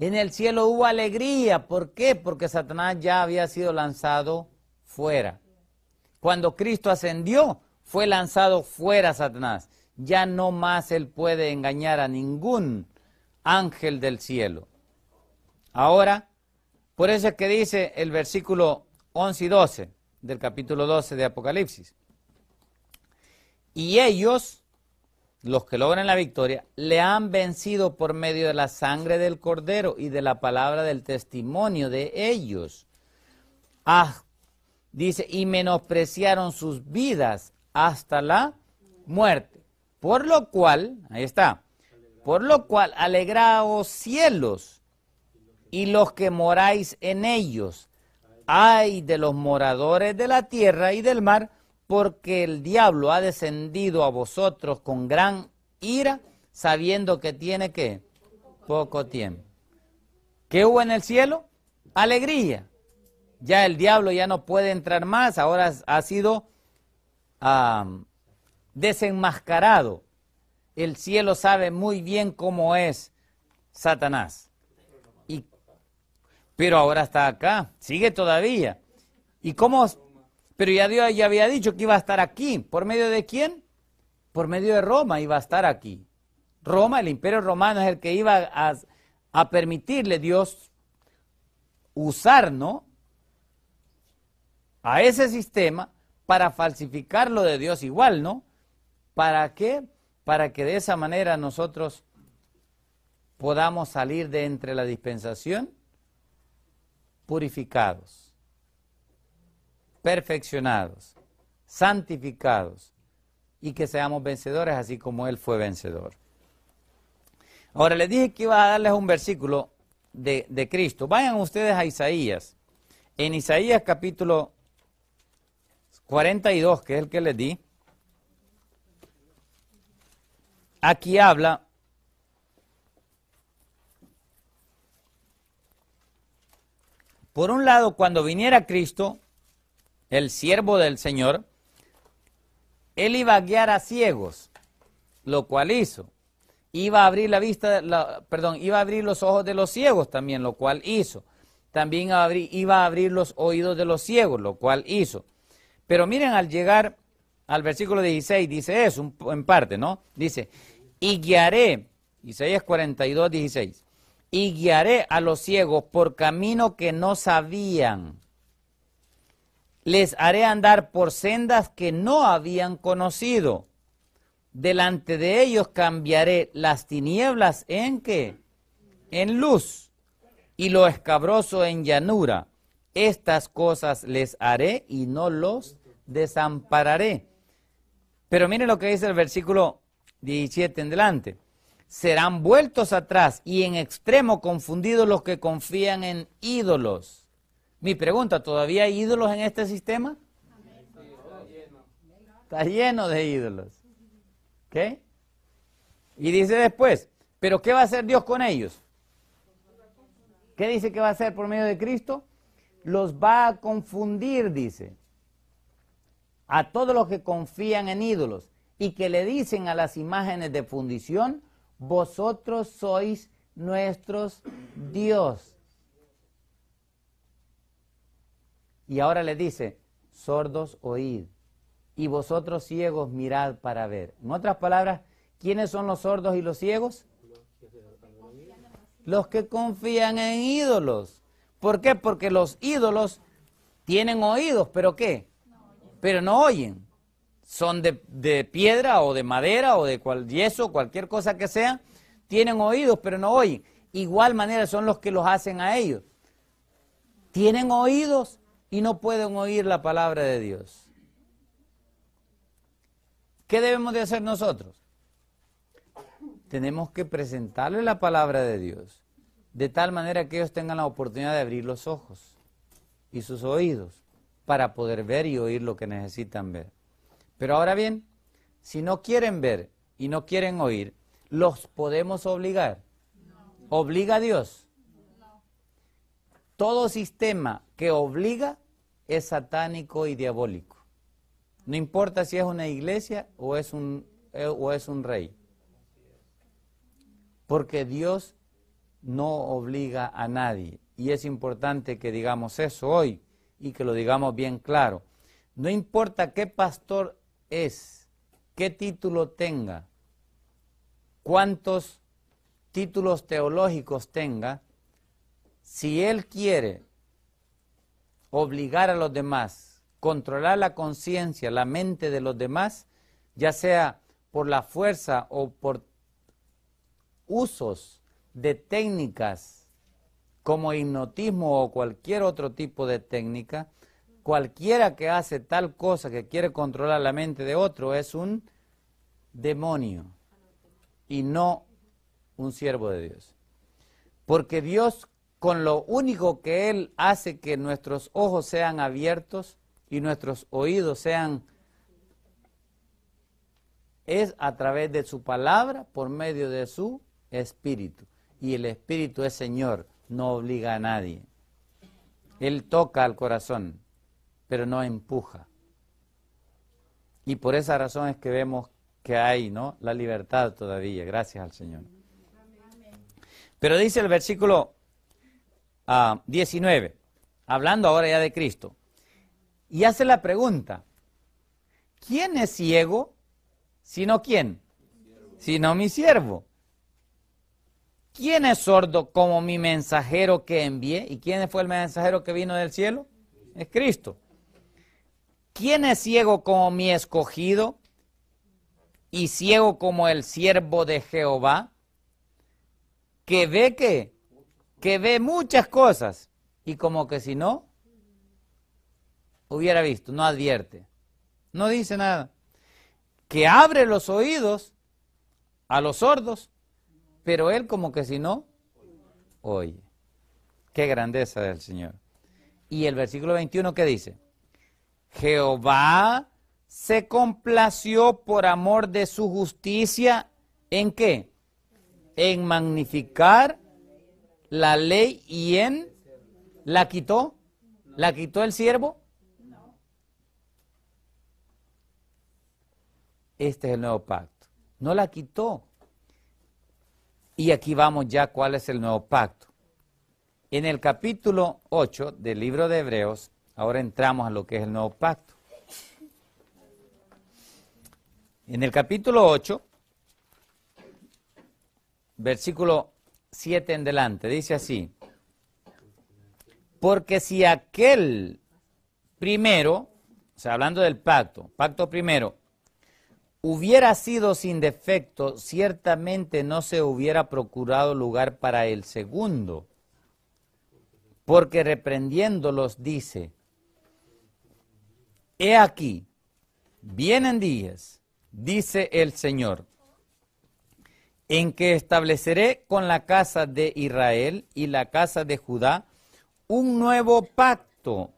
En el cielo hubo alegría. ¿Por qué? Porque Satanás ya había sido lanzado fuera. Cuando Cristo ascendió, fue lanzado fuera Satanás. Ya no más él puede engañar a ningún ángel del cielo. Ahora, por eso es que dice el versículo 11 y 12 del capítulo 12 de Apocalipsis. Y ellos los que logran la victoria, le han vencido por medio de la sangre del cordero y de la palabra del testimonio de ellos. Ah, dice, y menospreciaron sus vidas hasta la muerte. Por lo cual, ahí está, por lo cual alegraos cielos y los que moráis en ellos. Ay de los moradores de la tierra y del mar, porque el diablo ha descendido a vosotros con gran ira, sabiendo que tiene que poco tiempo. ¿Qué hubo en el cielo? Alegría. Ya el diablo ya no puede entrar más, ahora ha sido desenmascarado. El cielo sabe muy bien cómo es Satanás. Y, pero ahora está acá, sigue todavía. ¿Y cómo pero ya Dios ya había dicho que iba a estar aquí. ¿Por medio de quién? Por medio de Roma iba a estar aquí. Roma, el imperio romano, es el que iba a, a permitirle Dios usar, ¿no? A ese sistema para falsificar lo de Dios igual, ¿no? ¿Para qué? Para que de esa manera nosotros podamos salir de entre la dispensación purificados perfeccionados, santificados y que seamos vencedores así como Él fue vencedor. Ahora les dije que iba a darles un versículo de, Cristo. Vayan ustedes a Isaías. En Isaías capítulo 42, que es el que les di, aquí habla Por un lado, cuando viniera Cristo, el siervo del Señor, él iba a guiar a ciegos, lo cual hizo. Iba a abrir la vista, perdón, iba a abrir los ojos de los ciegos también, lo cual hizo. También iba a abrir los oídos de los ciegos, lo cual hizo. Pero miren, al llegar al versículo 16, dice eso en parte, ¿no? Dice, y guiaré, Isaías 42, 16, y guiaré a los ciegos por camino que no sabían les haré andar por sendas que no habían conocido. Delante de ellos cambiaré las tinieblas en En luz y lo escabroso en llanura. Estas cosas les haré y no los desampararé. Pero miren lo que dice el versículo 17 en delante. Serán vueltos atrás y en extremo confundidos los que confían en ídolos mi pregunta, ¿todavía hay ídolos en este sistema? Está lleno de ídolos. ¿Qué? Y dice después, ¿pero qué va a hacer Dios con ellos? ¿Qué dice que va a hacer por medio de Cristo? Los va a confundir, dice, a todos los que confían en ídolos y que le dicen a las imágenes de fundición, vosotros sois nuestros Dios. Y ahora les dice, sordos oíd y vosotros ciegos mirad para ver. En otras palabras, ¿quiénes son los sordos y los ciegos? Los que confían en ídolos. ¿Por qué? Porque los ídolos tienen oídos, pero ¿qué? Pero no oyen. Son de, piedra o de madera o de cual, yeso, cualquier cosa que sea. Tienen oídos, pero no oyen. Igual manera son los que los hacen a ellos. Tienen oídos, y no pueden oír la palabra de Dios. ¿Qué debemos de hacer nosotros? Tenemos que presentarles la palabra de Dios, de tal manera que ellos tengan la oportunidad de abrir los ojos y sus oídos para poder ver y oír lo que necesitan ver. Pero ahora bien, si no quieren ver y no quieren oír, ¿los podemos obligar? ¿Obliga a Dios? Todo sistema que obliga es satánico y diabólico. No importa si es una iglesia o es un, eh, o es un rey. Porque Dios no obliga a nadie. Y es importante que digamos eso hoy y que lo digamos bien claro. No importa qué pastor es, qué título tenga, cuántos títulos teológicos tenga, si él quiere obligar a los demás, controlar la conciencia, la mente de los demás, ya sea por la fuerza o por usos de técnicas como hipnotismo o cualquier otro tipo de técnica, cualquiera que hace tal cosa que quiere controlar la mente de otro es un demonio y no un siervo de Dios. Porque Dios con lo único que Él hace que nuestros ojos sean abiertos y nuestros oídos sean es a través de su palabra, por medio de su espíritu. Y el espíritu es Señor, no obliga a nadie. Él toca al corazón, pero no empuja. Y por esa razón es que vemos que hay ¿no? la libertad todavía, gracias al Señor. Pero dice el versículo 19, hablando ahora ya de Cristo, y hace la pregunta, ¿quién es ciego sino quién? Sino mi siervo. ¿Quién es sordo como mi mensajero que envié? ¿Y quién fue el mensajero que vino del cielo? Es Cristo. ¿Quién es ciego como mi escogido y ciego como el siervo de Jehová? Que ve que que ve muchas cosas y como que si no, hubiera visto, no advierte, no dice nada, que abre los oídos a los sordos, pero él como que si no, oye. Qué grandeza del Señor. Y el versículo 21 que dice, Jehová se complació por amor de su justicia en qué? En magnificar la ley y en la quitó, la quitó el siervo. Este es el nuevo pacto. No la quitó. Y aquí vamos ya cuál es el nuevo pacto. En el capítulo 8 del libro de Hebreos, ahora entramos a lo que es el nuevo pacto. En el capítulo 8, versículo 7 en delante. Dice así. Porque si aquel primero, o sea, hablando del pacto, pacto primero, hubiera sido sin defecto, ciertamente no se hubiera procurado lugar para el segundo. Porque reprendiéndolos dice, he aquí, vienen días, dice el Señor, en que estableceré con la casa de Israel y la casa de Judá un nuevo pacto,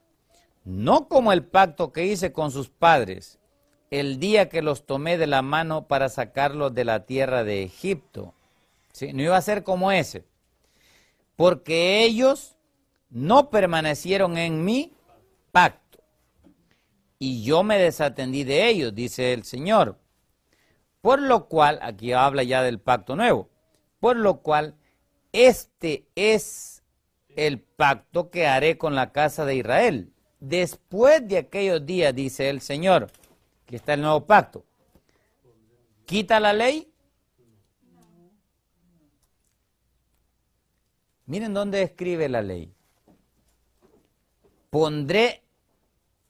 no como el pacto que hice con sus padres el día que los tomé de la mano para sacarlos de la tierra de Egipto. No iba a ser como ese, porque ellos no permanecieron en mi pacto y yo me desatendí de ellos, dice el Señor. Por lo cual, aquí habla ya del pacto nuevo, por lo cual este es el pacto que haré con la casa de Israel. Después de aquellos días, dice el Señor, que está el nuevo pacto. ¿Quita la ley? Miren dónde escribe la ley. Pondré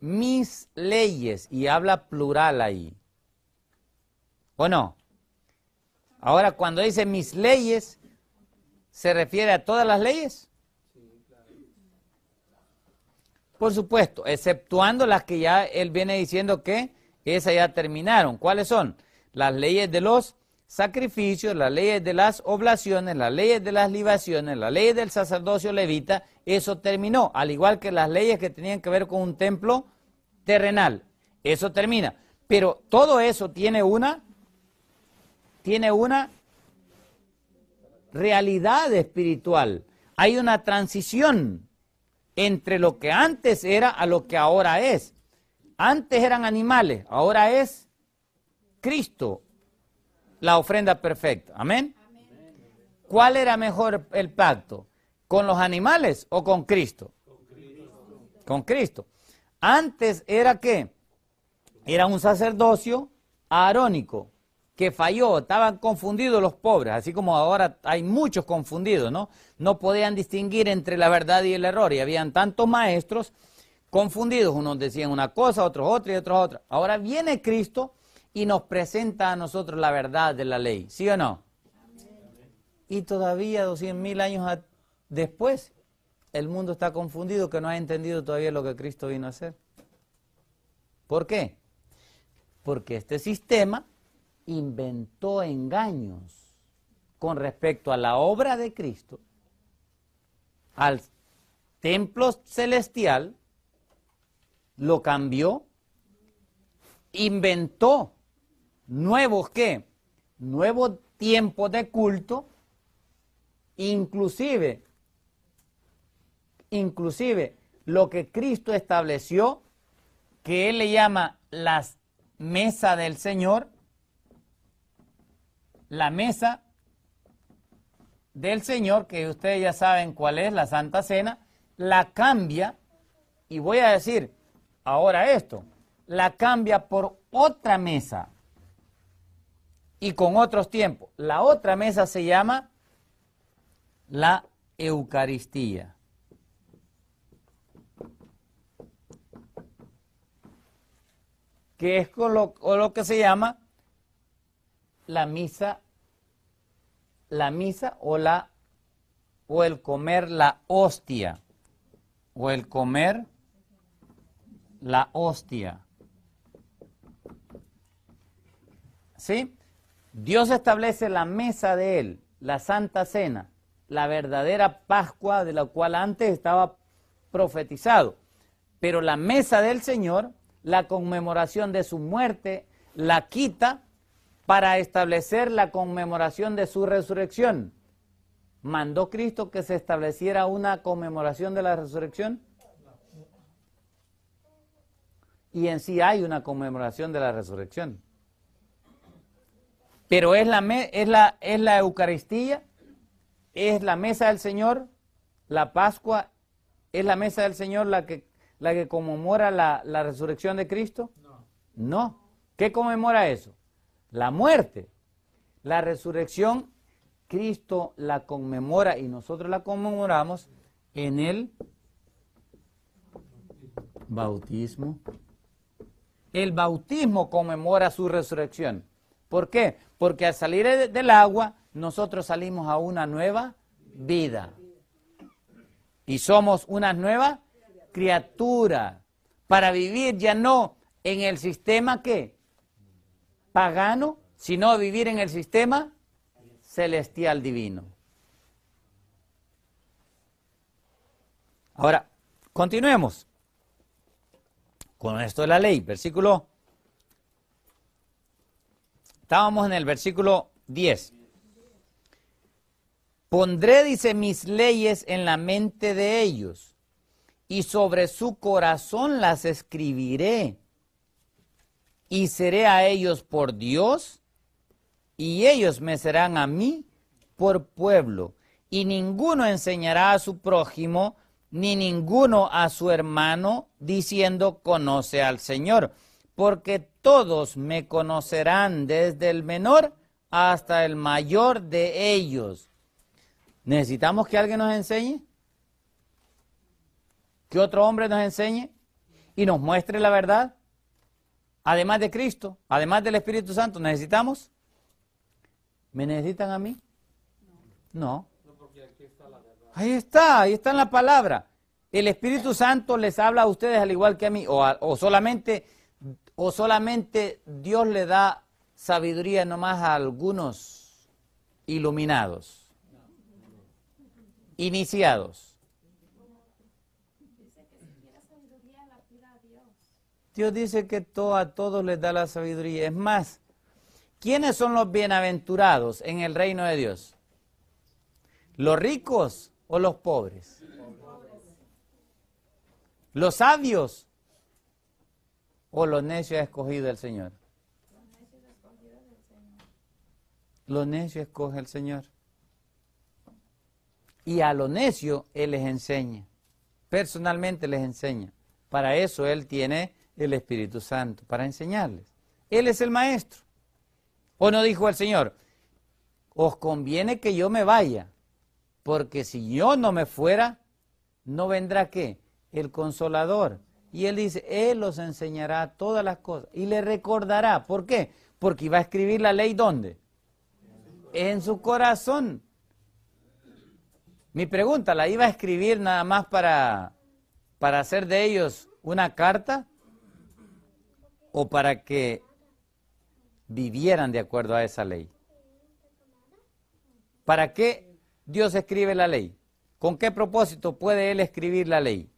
mis leyes, y habla plural ahí. ¿O no? Ahora, cuando dice mis leyes, ¿se refiere a todas las leyes? Por supuesto, exceptuando las que ya él viene diciendo que esas ya terminaron. ¿Cuáles son? Las leyes de los sacrificios, las leyes de las oblaciones, las leyes de las libaciones, las leyes del sacerdocio levita, eso terminó, al igual que las leyes que tenían que ver con un templo terrenal, eso termina. Pero todo eso tiene una tiene una realidad espiritual. Hay una transición entre lo que antes era a lo que ahora es. Antes eran animales, ahora es Cristo, la ofrenda perfecta. Amén. ¿Cuál era mejor el pacto? ¿Con los animales o con Cristo? Con Cristo. Con Cristo. Antes era qué? Era un sacerdocio arónico que falló, estaban confundidos los pobres, así como ahora hay muchos confundidos, ¿no? No podían distinguir entre la verdad y el error, y habían tantos maestros confundidos, unos decían una cosa, otros otra y otros otra. Ahora viene Cristo y nos presenta a nosotros la verdad de la ley, ¿sí o no? Y todavía 200 mil años después, el mundo está confundido que no ha entendido todavía lo que Cristo vino a hacer. ¿Por qué? Porque este sistema inventó engaños con respecto a la obra de Cristo, al templo celestial, lo cambió, inventó nuevos qué, nuevos tiempos de culto, inclusive, inclusive lo que Cristo estableció, que él le llama las mesa del Señor, la mesa del Señor, que ustedes ya saben cuál es, la Santa Cena, la cambia, y voy a decir ahora esto, la cambia por otra mesa y con otros tiempos. La otra mesa se llama la Eucaristía. que es lo, lo que se llama la misa, la misa o la o el comer la hostia o el comer la hostia. ¿Sí? Dios establece la mesa de él, la Santa Cena, la verdadera Pascua de la cual antes estaba profetizado. Pero la mesa del Señor, la conmemoración de su muerte, la quita para establecer la conmemoración de su resurrección. ¿Mandó Cristo que se estableciera una conmemoración de la resurrección? Y en sí hay una conmemoración de la resurrección. Pero es la, es la, es la Eucaristía, es la mesa del Señor, la Pascua, es la mesa del Señor la que, la que conmemora la, resurrección de Cristo. no. ¿Qué conmemora eso? la muerte. La resurrección, Cristo la conmemora y nosotros la conmemoramos en el bautismo. El bautismo conmemora su resurrección. ¿Por qué? Porque al salir del agua, nosotros salimos a una nueva vida. Y somos una nueva criatura para vivir ya no en el sistema que pagano, sino vivir en el sistema celestial divino. Ahora, continuemos con esto de la ley. Versículo. Estábamos en el versículo 10. Pondré, dice, mis leyes en la mente de ellos y sobre su corazón las escribiré y seré a ellos por Dios, y ellos me serán a mí por pueblo, y ninguno enseñará a su prójimo, ni ninguno a su hermano, diciendo, conoce al Señor, porque todos me conocerán desde el menor hasta el mayor de ellos. ¿Necesitamos que alguien nos enseñe? ¿Que otro hombre nos enseñe y nos muestre la verdad? además de Cristo, además del Espíritu Santo, necesitamos? ¿Me necesitan a mí? No. Ahí está, ahí está en la palabra. El Espíritu Santo les habla a ustedes al igual que a mí, o, solamente, o solamente Dios le da sabiduría nomás a algunos iluminados, iniciados. Dios dice que a todos les da la sabiduría. Es más, ¿quiénes son los bienaventurados en el reino de Dios? ¿Los ricos o los pobres? ¿Los sabios o los necios escogidos del Señor? Los necios escoge el Señor. Y a los necios Él les enseña. Personalmente les enseña. Para eso Él tiene el Espíritu Santo para enseñarles. Él es el maestro. ¿O no dijo el Señor? Os conviene que yo me vaya, porque si yo no me fuera, no vendrá qué? El consolador. Y él dice, él los enseñará todas las cosas y le recordará. ¿Por qué? Porque iba a escribir la ley ¿dónde? En su corazón. Mi pregunta, ¿la iba a escribir nada más para, para hacer de ellos una carta? o para que vivieran de acuerdo a esa ley. ¿Para qué Dios escribe la ley? ¿Con qué propósito puede Él escribir la ley?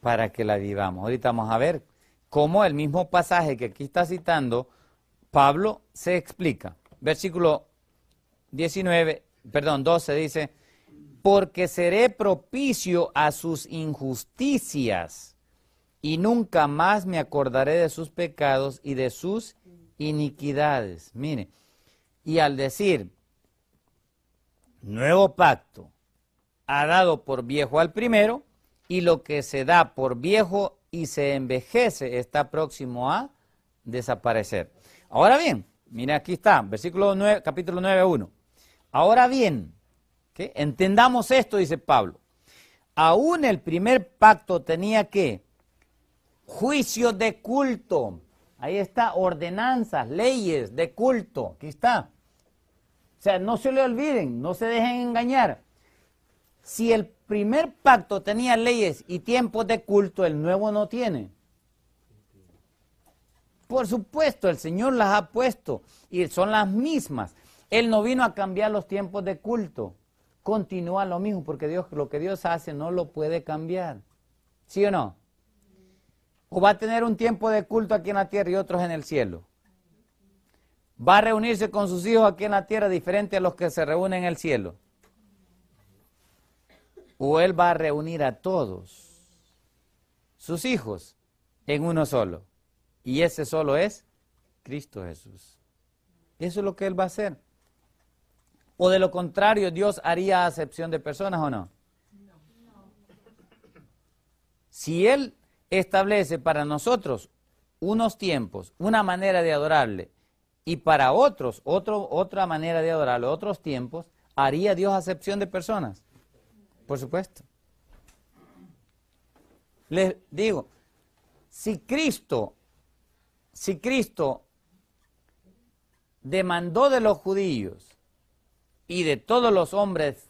Para que la vivamos. Ahorita vamos a ver cómo el mismo pasaje que aquí está citando Pablo se explica. Versículo 19, perdón, 12 dice, porque seré propicio a sus injusticias y nunca más me acordaré de sus pecados y de sus iniquidades. Mire, y al decir, nuevo pacto, ha dado por viejo al primero, y lo que se da por viejo y se envejece está próximo a desaparecer. Ahora bien, mire aquí está, versículo 9, capítulo 9, 1. Ahora bien, Entendamos esto, dice Pablo. Aún el primer pacto tenía que juicio de culto. Ahí está, ordenanzas, leyes de culto. Aquí está. O sea, no se le olviden, no se dejen engañar. Si el primer pacto tenía leyes y tiempos de culto, el nuevo no tiene. Por supuesto, el Señor las ha puesto y son las mismas. Él no vino a cambiar los tiempos de culto continúa lo mismo, porque Dios, lo que Dios hace no lo puede cambiar. ¿Sí o no? O va a tener un tiempo de culto aquí en la tierra y otros en el cielo. Va a reunirse con sus hijos aquí en la tierra diferente a los que se reúnen en el cielo. O él va a reunir a todos sus hijos en uno solo. Y ese solo es Cristo Jesús. Eso es lo que él va a hacer. ¿O de lo contrario, Dios haría acepción de personas o no? Si Él establece para nosotros unos tiempos, una manera de adorarle, y para otros otro, otra manera de adorarle, otros tiempos, ¿haría Dios acepción de personas? Por supuesto. Les digo, si Cristo, si Cristo demandó de los judíos y de todos los hombres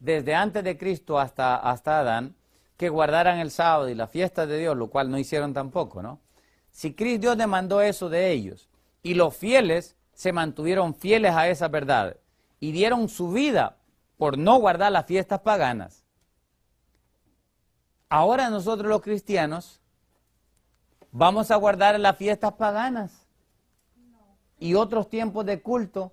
desde antes de Cristo hasta, hasta Adán, que guardaran el sábado y la fiesta de Dios, lo cual no hicieron tampoco, ¿no? Si Cristo Dios demandó eso de ellos y los fieles se mantuvieron fieles a esa verdad y dieron su vida por no guardar las fiestas paganas, ahora nosotros los cristianos vamos a guardar las fiestas paganas y otros tiempos de culto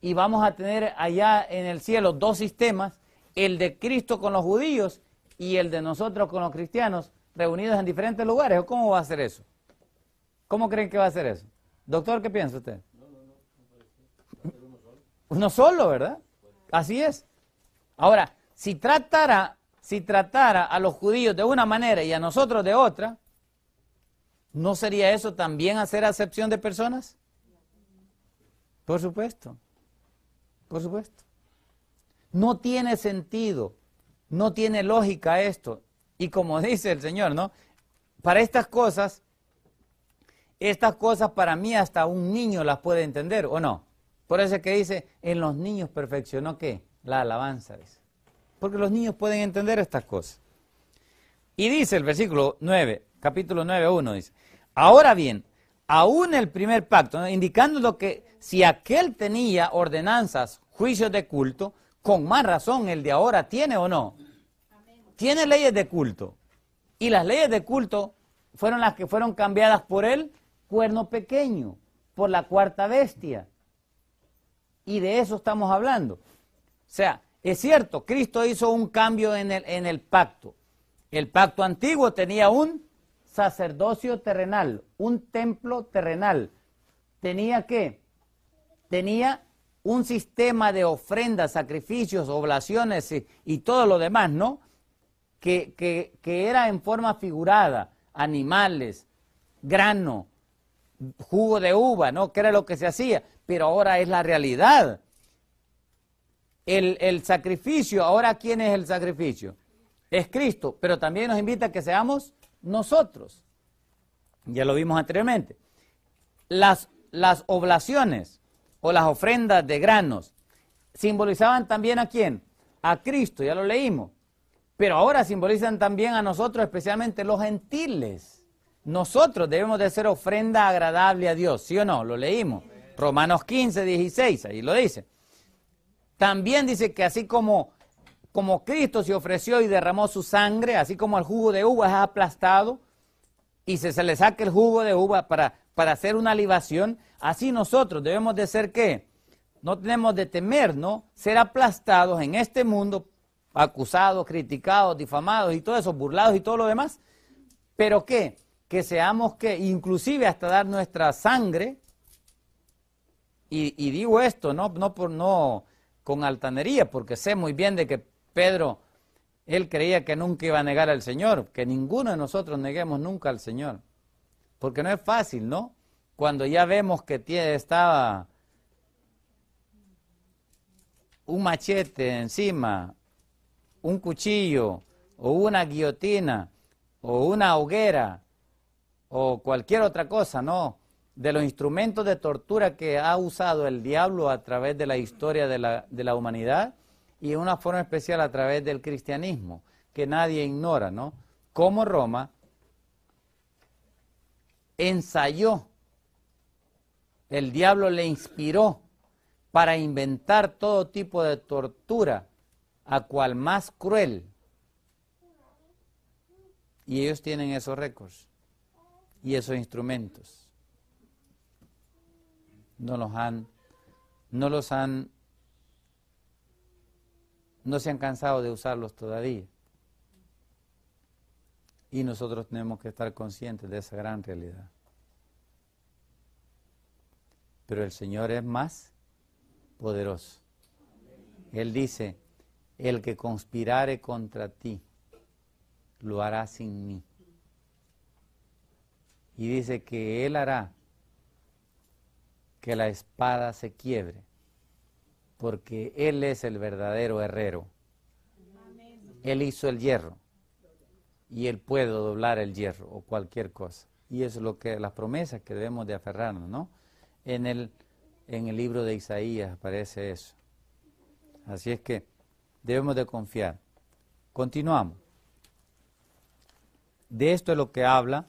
y vamos a tener allá en el cielo dos sistemas, el de Cristo con los judíos y el de nosotros con los cristianos, reunidos en diferentes lugares. ¿O cómo va a ser eso? ¿Cómo creen que va a ser eso? Doctor, ¿qué piensa usted? No, solo. solo, ¿verdad? Así es. Ahora, si tratara, si tratara a los judíos de una manera y a nosotros de otra, ¿no sería eso también hacer acepción de personas? Por supuesto. Por supuesto. No tiene sentido, no tiene lógica esto. Y como dice el Señor, ¿no? Para estas cosas, estas cosas para mí hasta un niño las puede entender, ¿o no? Por eso es que dice, en los niños perfeccionó qué? La alabanza, dice. Porque los niños pueden entender estas cosas. Y dice el versículo 9, capítulo 9, 1, dice, ahora bien, aún el primer pacto, indicando lo que si aquel tenía ordenanzas, juicios de culto, con más razón el de ahora tiene o no. Tiene leyes de culto. Y las leyes de culto fueron las que fueron cambiadas por el cuerno pequeño, por la cuarta bestia. Y de eso estamos hablando. O sea, es cierto, Cristo hizo un cambio el, en el pacto. El pacto antiguo tenía un sacerdocio terrenal, un templo terrenal. ¿Tenía qué? Tenía un sistema de ofrendas, sacrificios, oblaciones y, todo lo demás, ¿no? Que, que, que era en forma figurada, animales, grano, jugo de uva, ¿no? Que era lo que se hacía, pero ahora es la realidad. El, el, sacrificio, ahora ¿quién es el sacrificio? Es Cristo, pero también nos invita a que seamos nosotros. Ya lo vimos anteriormente. Las, las oblaciones o las ofrendas de granos simbolizaban también a quién? A Cristo, ya lo leímos. Pero ahora simbolizan también a nosotros, especialmente los gentiles. Nosotros debemos de ser ofrenda agradable a Dios, ¿sí o no? Lo leímos. Romanos 15, 16, ahí lo dice. También dice que así como como Cristo se ofreció y derramó su sangre, así como el jugo de uva es aplastado y se, se le saca el jugo de uva para, para hacer una libación, así nosotros debemos de ser que No tenemos de temer, ¿no? Ser aplastados en este mundo, acusados, criticados, difamados y todo eso, burlados y todo lo demás. Pero qué? Que seamos que, inclusive hasta dar nuestra sangre, y, digo esto, no, no por no con altanería, porque sé muy bien de que Pedro, él creía que nunca iba a negar al Señor, que ninguno de nosotros neguemos nunca al Señor. Porque no es fácil, ¿no? Cuando ya vemos que tiene, estaba un machete encima, un cuchillo, o una guillotina, o una hoguera, o cualquier otra cosa, ¿no? De los instrumentos de tortura que ha usado el diablo a través de la historia de la humanidad, y en una forma especial a través del cristianismo, que nadie ignora, ¿no? Cómo Roma ensayó, el diablo le inspiró para inventar todo tipo de tortura, a cual más cruel. Y ellos tienen esos récords y esos instrumentos. No los han, no los han no se han cansado de usarlos todavía. Y nosotros tenemos que estar conscientes de esa gran realidad. Pero el Señor es más poderoso. Él dice, el que conspirare contra ti, lo hará sin mí. Y dice que Él hará que la espada se quiebre porque Él es el verdadero herrero. Él hizo el hierro y Él puede doblar el hierro o cualquier cosa. Y eso es lo que las promesas que debemos de aferrarnos, ¿no? En el, en el libro de Isaías aparece eso. Así es que debemos de confiar. Continuamos. De esto es lo que habla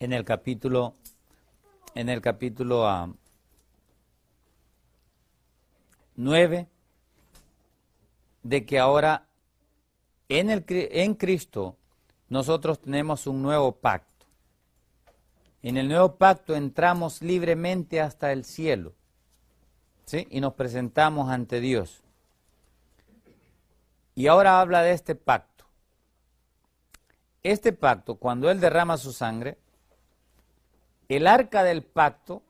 en el capítulo, en el capítulo ah, 9, de que ahora en, el, en Cristo nosotros tenemos un nuevo pacto. En el nuevo pacto entramos libremente hasta el cielo y nos presentamos ante Dios. Y ahora habla de este pacto. Este pacto, cuando Él derrama su sangre, el arca del pacto,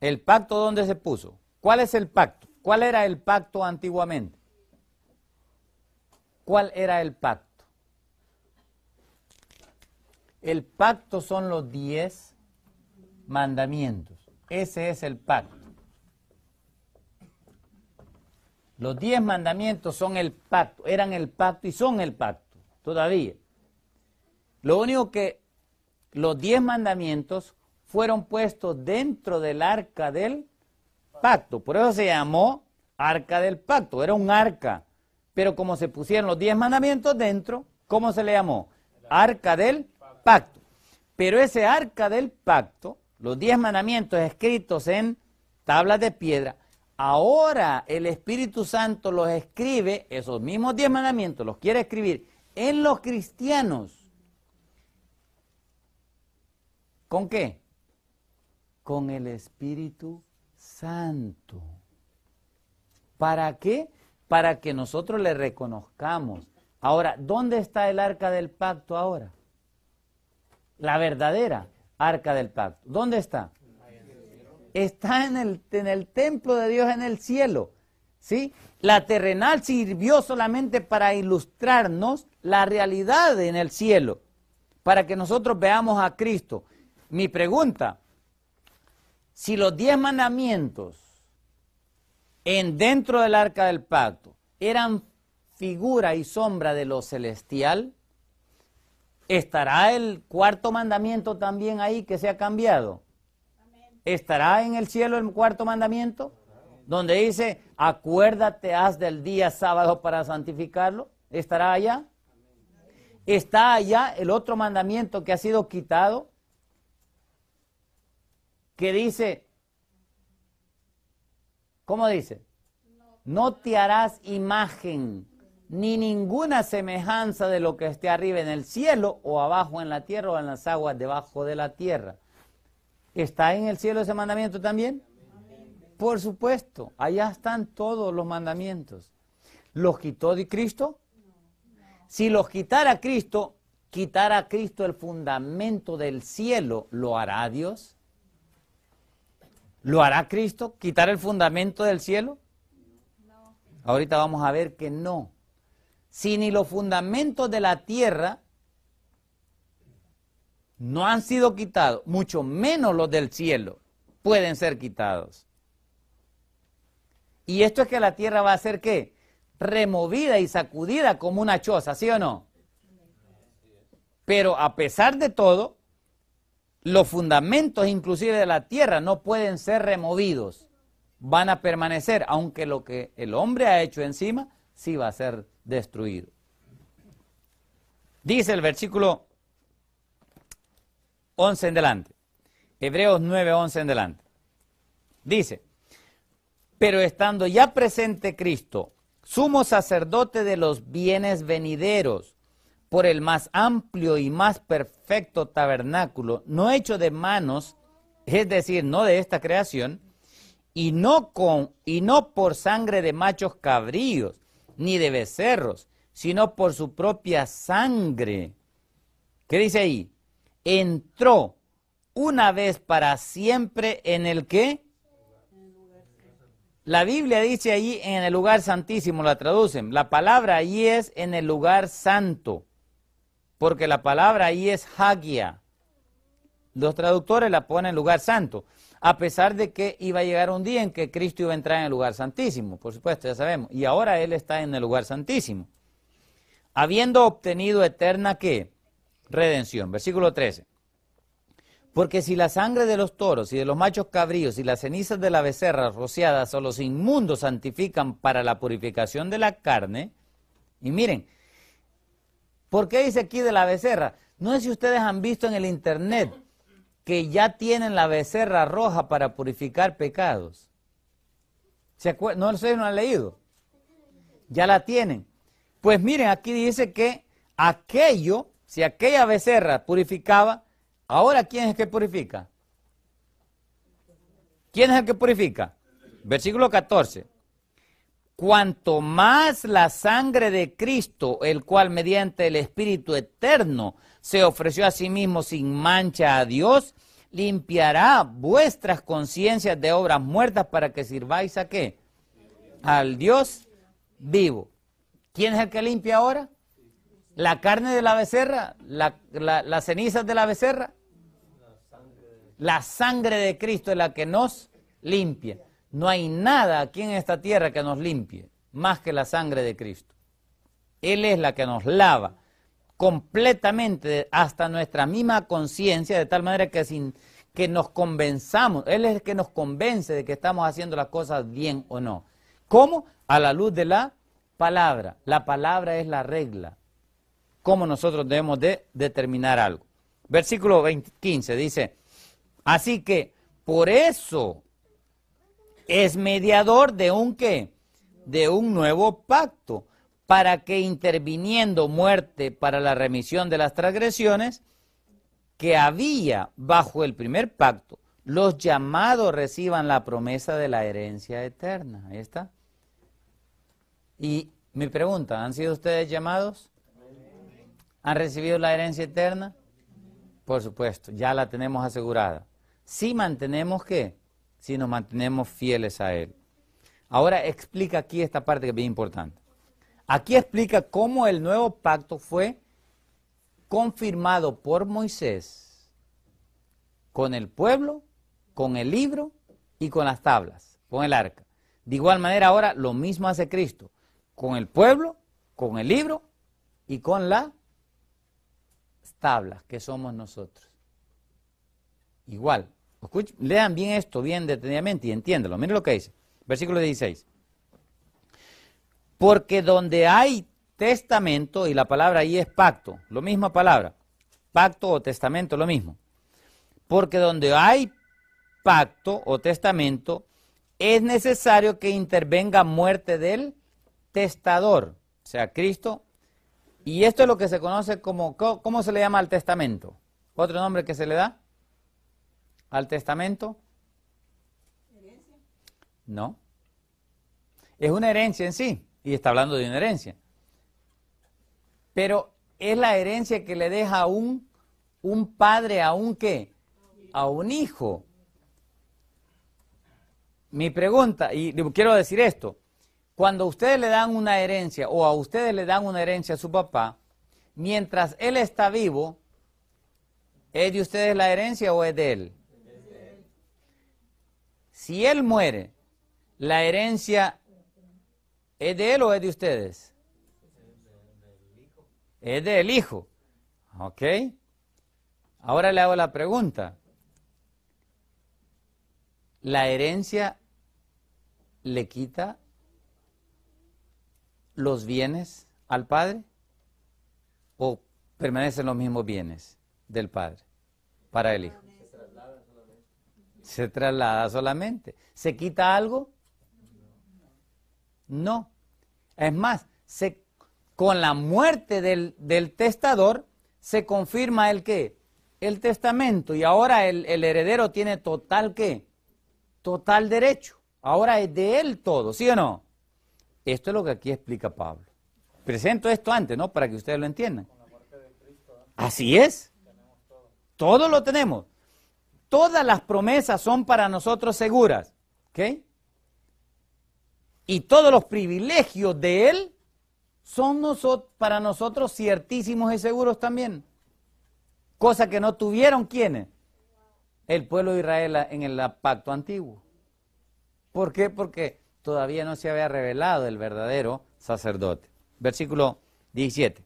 el pacto ¿dónde se puso, ¿Cuál es el pacto? ¿Cuál era el pacto antiguamente? ¿Cuál era el pacto? El pacto son los diez mandamientos. Ese es el pacto. Los diez mandamientos son el pacto, eran el pacto y son el pacto todavía. Lo único que los diez mandamientos fueron puestos dentro del arca del pacto. Por eso se llamó arca del pacto. Era un arca. Pero como se pusieron los diez mandamientos dentro, ¿cómo se le llamó? Arca del pacto. Pero ese arca del pacto, los diez mandamientos escritos en tablas de piedra, ahora el Espíritu Santo los escribe, esos mismos diez mandamientos los quiere escribir en los cristianos. ¿Con qué? Con el Espíritu Santo. ¿Para qué? Para que nosotros le reconozcamos. Ahora, ¿dónde está el arca del pacto ahora? La verdadera arca del pacto. ¿Dónde está? Está en el, en el templo de Dios en el cielo. ¿Sí? La terrenal sirvió solamente para ilustrarnos la realidad en el cielo, para que nosotros veamos a Cristo. Mi pregunta, si los diez mandamientos en dentro del arca del pacto eran figura y sombra de lo celestial, ¿estará el cuarto mandamiento también ahí que se ha cambiado? ¿Estará en el cielo el cuarto mandamiento? Donde dice, acuérdate haz del día sábado para santificarlo. ¿Estará allá? ¿Está allá el otro mandamiento que ha sido quitado? que dice, ¿cómo dice? No te harás imagen ni ninguna semejanza de lo que esté arriba en el cielo o abajo en la tierra o en las aguas debajo de la tierra. ¿Está en el cielo ese mandamiento también? Por supuesto, allá están todos los mandamientos. ¿Los quitó de Cristo? Si los quitara Cristo, quitara Cristo el fundamento del cielo, ¿lo hará Dios? ¿Lo hará Cristo quitar el fundamento del cielo? Ahorita vamos a ver que no. Si ni los fundamentos de la tierra no han sido quitados, mucho menos los del cielo pueden ser quitados. Y esto es que la tierra va a ser qué? Removida y sacudida como una choza, ¿sí o no? Pero a pesar de todo, los fundamentos inclusive de la tierra no pueden ser removidos, van a permanecer, aunque lo que el hombre ha hecho encima sí va a ser destruido. Dice el versículo 11 en delante, Hebreos 9, 11 en delante. Dice, pero estando ya presente Cristo, sumo sacerdote de los bienes venideros, por el más amplio y más perfecto tabernáculo, no hecho de manos, es decir, no de esta creación, y no, con, y no por sangre de machos cabríos, ni de becerros, sino por su propia sangre. ¿Qué dice ahí? Entró una vez para siempre en el que la Biblia dice allí en el lugar santísimo, la traducen. La palabra allí es en el lugar santo porque la palabra ahí es hagia. Los traductores la ponen en lugar santo, a pesar de que iba a llegar un día en que Cristo iba a entrar en el lugar santísimo, por supuesto, ya sabemos, y ahora Él está en el lugar santísimo. Habiendo obtenido eterna qué? Redención, versículo 13. Porque si la sangre de los toros y de los machos cabríos y las cenizas de la becerra rociadas o los inmundos santifican para la purificación de la carne, y miren, ¿Por qué dice aquí de la becerra? No sé si ustedes han visto en el internet que ya tienen la becerra roja para purificar pecados. ¿Se no si no han leído. Ya la tienen. Pues miren, aquí dice que aquello, si aquella becerra purificaba, ahora ¿quién es el que purifica? ¿Quién es el que purifica? Versículo 14 cuanto más la sangre de Cristo, el cual mediante el Espíritu Eterno se ofreció a sí mismo sin mancha a Dios, limpiará vuestras conciencias de obras muertas para que sirváis a qué? Al Dios vivo. ¿Quién es el que limpia ahora? ¿La carne de la becerra? ¿La, las cenizas de la becerra? La sangre de Cristo es la que nos limpia. No hay nada aquí en esta tierra que nos limpie más que la sangre de Cristo. Él es la que nos lava completamente hasta nuestra misma conciencia, de tal manera que, sin, que nos convenzamos, Él es el que nos convence de que estamos haciendo las cosas bien o no. ¿Cómo? A la luz de la palabra. La palabra es la regla. ¿Cómo nosotros debemos de determinar algo? Versículo 15 dice, así que por eso es mediador de un qué? De un nuevo pacto, para que interviniendo muerte para la remisión de las transgresiones que había bajo el primer pacto, los llamados reciban la promesa de la herencia eterna. Ahí está. Y mi pregunta, ¿han sido ustedes llamados? ¿Han recibido la herencia eterna? Por supuesto, ya la tenemos asegurada. Si mantenemos que si nos mantenemos fieles a Él. Ahora explica aquí esta parte que es bien importante. Aquí explica cómo el nuevo pacto fue confirmado por Moisés con el pueblo, con el libro y con las tablas, con el arca. De igual manera ahora lo mismo hace Cristo, con el pueblo, con el libro y con las tablas que somos nosotros. Igual, lean bien esto, bien detenidamente y entiéndalo. Miren lo que dice. Versículo 16. Porque donde hay testamento, y la palabra ahí es pacto, lo misma palabra, pacto o testamento, lo mismo. Porque donde hay pacto o testamento, es necesario que intervenga muerte del testador, o sea, Cristo. Y esto es lo que se conoce como, ¿cómo se le llama al testamento? Otro nombre que se le da, al testamento? ¿Herencia? No. Es una herencia en sí, y está hablando de una herencia. Pero es la herencia que le deja a un, un padre, a un qué? A un hijo. Mi pregunta, y quiero decir esto, cuando ustedes le dan una herencia o a ustedes le dan una herencia a su papá, mientras él está vivo, ¿es de ustedes la herencia o es de él? Si él muere, ¿la herencia es de él o es de ustedes? Es del hijo. ¿Ok? Ahora le hago la pregunta. ¿La herencia le quita los bienes al padre? ¿O permanecen los mismos bienes del padre para el hijo? se traslada solamente. ¿Se quita algo? No. Es más, se, con la muerte del, testador se confirma el qué? El testamento. Y ahora el, heredero tiene total qué? Total derecho. Ahora es de él todo, ¿sí o no? Esto es lo que aquí explica Pablo. Presento esto antes, ¿no? Para que ustedes lo entiendan. Así es. todo lo tenemos todas las promesas son para nosotros seguras. ¿Ok? Y todos los privilegios de Él son para nosotros ciertísimos y seguros también. Cosa que no tuvieron quienes. El pueblo de Israel en el pacto antiguo. ¿Por qué? Porque todavía no se había revelado el verdadero sacerdote. Versículo 17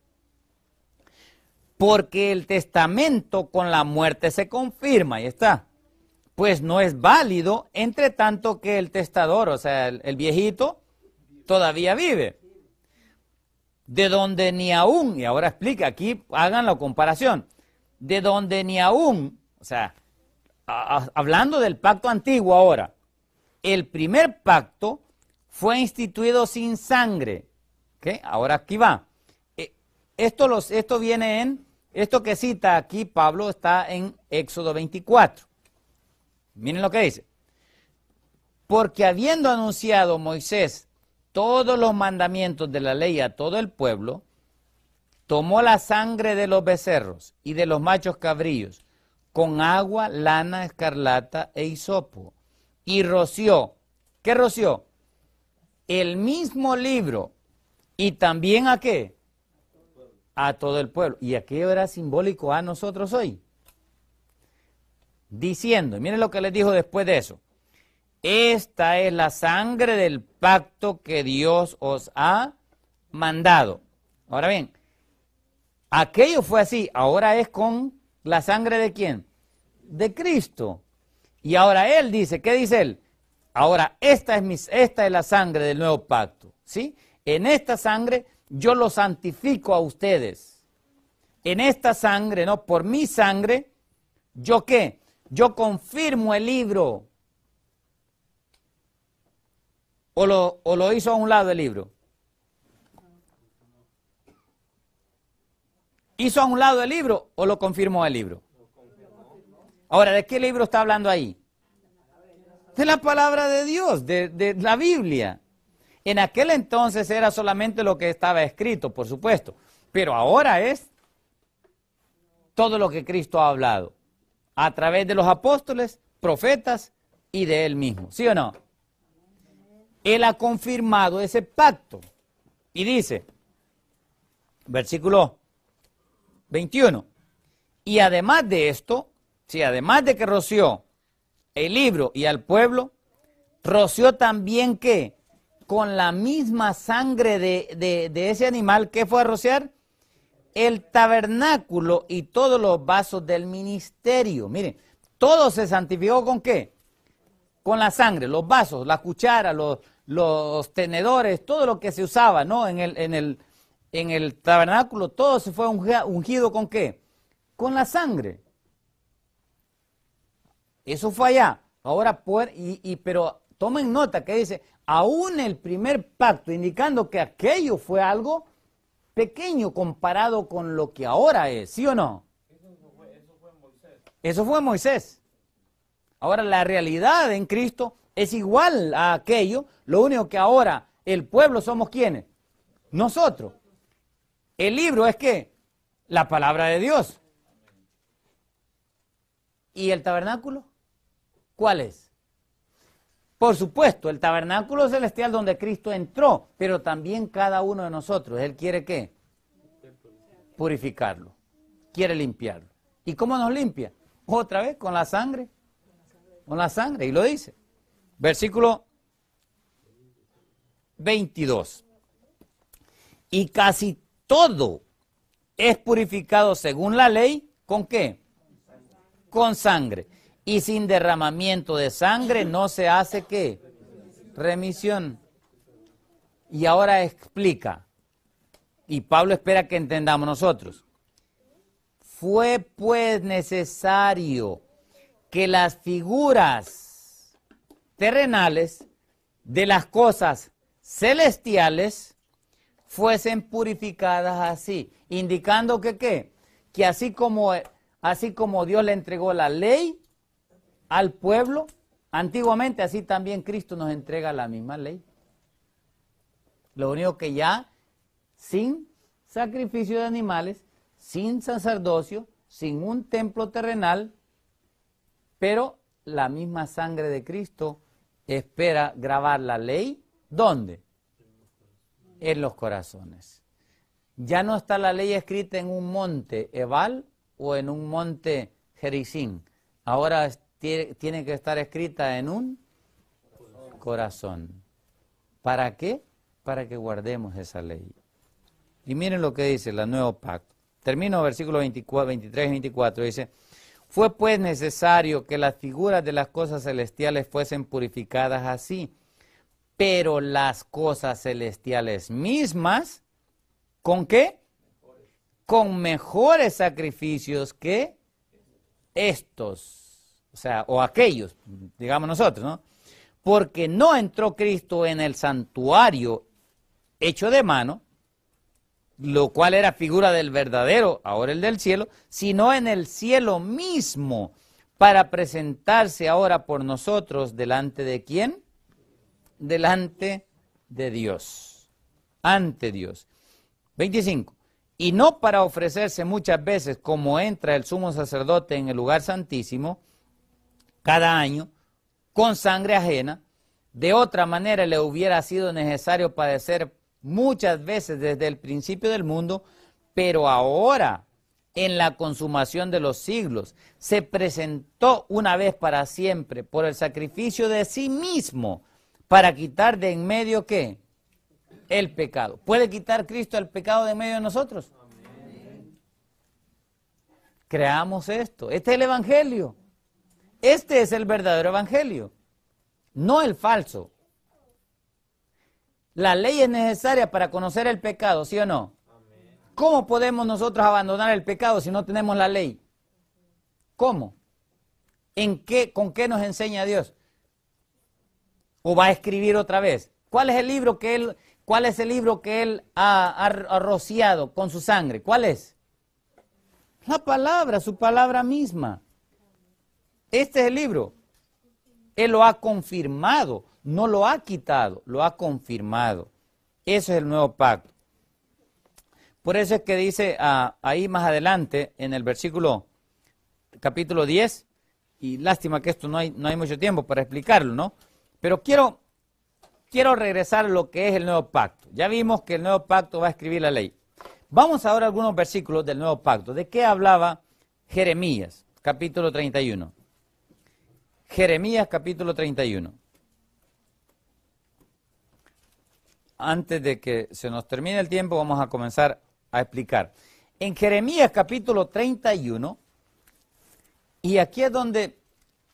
porque el testamento con la muerte se confirma, y está. Pues no es válido, entre tanto que el testador, o sea, el, viejito, todavía vive. De donde ni aún, y ahora explica, aquí hagan la comparación, de donde ni aún, o sea, hablando del pacto antiguo ahora, el primer pacto fue instituido sin sangre. ¿ok? Ahora aquí va. Eh, esto, los, esto viene en esto que cita aquí Pablo está en Éxodo 24. Miren lo que dice. Porque habiendo anunciado Moisés todos los mandamientos de la ley a todo el pueblo, tomó la sangre de los becerros y de los machos cabrillos, con agua, lana, escarlata e hisopo, y roció. ¿Qué roció? El mismo libro. ¿Y también a qué? a todo el pueblo. ¿Y aquello era simbólico a nosotros hoy? Diciendo, miren lo que les dijo después de eso, esta es la sangre del pacto que Dios os ha mandado. Ahora bien, aquello fue así, ahora es con la sangre de quién? De Cristo. Y ahora él dice, ¿qué dice él? Ahora, esta es, esta es la sangre del nuevo pacto, ¿sí? En esta sangre yo lo santifico a ustedes. En esta sangre, ¿no? Por mi sangre, ¿yo qué? Yo confirmo el libro. ¿O lo, o lo hizo a un lado el libro? ¿Hizo a un lado el libro o lo confirmó el libro? Ahora, ¿de qué libro está hablando ahí? De la palabra de Dios, de la Biblia. En aquel entonces era solamente lo que estaba escrito, por supuesto, pero ahora es todo lo que Cristo ha hablado, a través de los apóstoles, profetas y de él mismo, ¿sí o no? Él ha confirmado ese pacto y dice, versículo 21, y además de esto, si además de que roció el libro y al pueblo, roció también que con la misma sangre de, ese animal que fue a rociar el tabernáculo y todos los vasos del ministerio. Miren, todo se santificó con qué? Con la sangre, los vasos, la cuchara, los, tenedores, todo lo que se usaba, ¿no? En el, en el, en el tabernáculo, todo se fue ungido con qué? Con la sangre. Eso fue allá. Ahora, y, y, pero tomen nota que dice, aún el primer pacto, indicando que aquello fue algo pequeño comparado con lo que ahora es, ¿sí o no? Eso fue, Moisés. Eso fue Moisés. Ahora la realidad en Cristo es igual a aquello, lo único que ahora el pueblo somos quienes, nosotros. El libro es ¿qué? la palabra de Dios. ¿Y el tabernáculo? ¿Cuál es? Por supuesto, el tabernáculo celestial donde Cristo entró, pero también cada uno de nosotros. Él quiere qué? Purificarlo. Quiere limpiarlo. ¿Y cómo nos limpia? Otra vez con la sangre. Con la sangre. Y lo dice. Versículo 22. Y casi todo es purificado según la ley. ¿Con qué? Con sangre. Y sin derramamiento de sangre no se hace qué? Remisión. Y ahora explica, y Pablo espera que entendamos nosotros, fue pues necesario que las figuras terrenales de las cosas celestiales fuesen purificadas así, indicando que qué, que así como, así como Dios le entregó la ley, al pueblo, antiguamente así también Cristo nos entrega la misma ley. Lo único que ya sin sacrificio de animales, sin sacerdocio, sin un templo terrenal, pero la misma sangre de Cristo espera grabar la ley. ¿Dónde? En los corazones. Ya no está la ley escrita en un monte Ebal o en un monte Jericín. Ahora tiene que estar escrita en un corazón. ¿Para qué? Para que guardemos esa ley. Y miren lo que dice la nueva pacto. Termino versículo 23 y 24. Dice, fue pues necesario que las figuras de las cosas celestiales fuesen purificadas así, pero las cosas celestiales mismas, ¿con qué? Con mejores sacrificios que estos o sea, o aquellos, digamos nosotros, ¿no? Porque no entró Cristo en el santuario hecho de mano, lo cual era figura del verdadero, ahora el del cielo, sino en el cielo mismo, para presentarse ahora por nosotros delante de quién? Delante de Dios, ante Dios. 25. Y no para ofrecerse muchas veces como entra el sumo sacerdote en el lugar santísimo, cada año con sangre ajena. De otra manera le hubiera sido necesario padecer muchas veces desde el principio del mundo, pero ahora, en la consumación de los siglos, se presentó una vez para siempre por el sacrificio de sí mismo para quitar de en medio qué? El pecado. ¿Puede quitar Cristo el pecado de en medio de nosotros? Creamos esto. Este es el Evangelio. Este es el verdadero evangelio, no el falso. La ley es necesaria para conocer el pecado, ¿sí o no? ¿Cómo podemos nosotros abandonar el pecado si no tenemos la ley? ¿Cómo? ¿En qué, ¿Con qué nos enseña Dios? ¿O va a escribir otra vez? ¿Cuál es el libro que él, cuál es el libro que él ha, ha rociado con su sangre? ¿Cuál es? La palabra, su palabra misma. Este es el libro. Él lo ha confirmado, no lo ha quitado, lo ha confirmado. Eso es el nuevo pacto. Por eso es que dice ah, ahí más adelante, en el versículo capítulo 10, y lástima que esto no hay, no hay mucho tiempo para explicarlo, ¿no? Pero quiero, quiero regresar a lo que es el nuevo pacto. Ya vimos que el nuevo pacto va a escribir la ley. Vamos ahora a algunos versículos del nuevo pacto. ¿De qué hablaba Jeremías, capítulo 31? Jeremías capítulo 31. Antes de que se nos termine el tiempo, vamos a comenzar a explicar. En Jeremías capítulo 31, y aquí es donde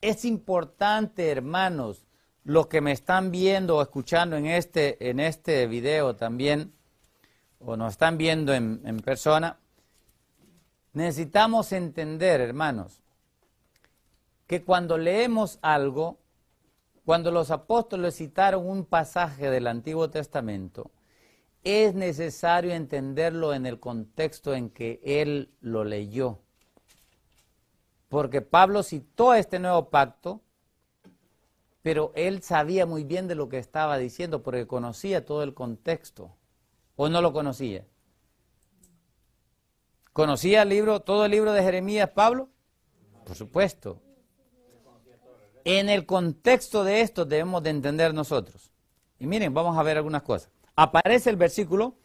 es importante, hermanos, los que me están viendo o escuchando en este, en este video también, o nos están viendo en persona, necesitamos entender, hermanos, que cuando leemos algo, cuando los apóstoles citaron un pasaje del Antiguo Testamento, es necesario entenderlo en el contexto en que él lo leyó. Porque Pablo citó este nuevo pacto, pero él sabía muy bien de lo que estaba diciendo, porque conocía todo el contexto, o no lo conocía. ¿Conocía el libro, todo el libro de Jeremías, Pablo? Por supuesto, en el contexto de esto debemos de entender nosotros. Y miren, vamos a ver algunas cosas. Aparece el versículo.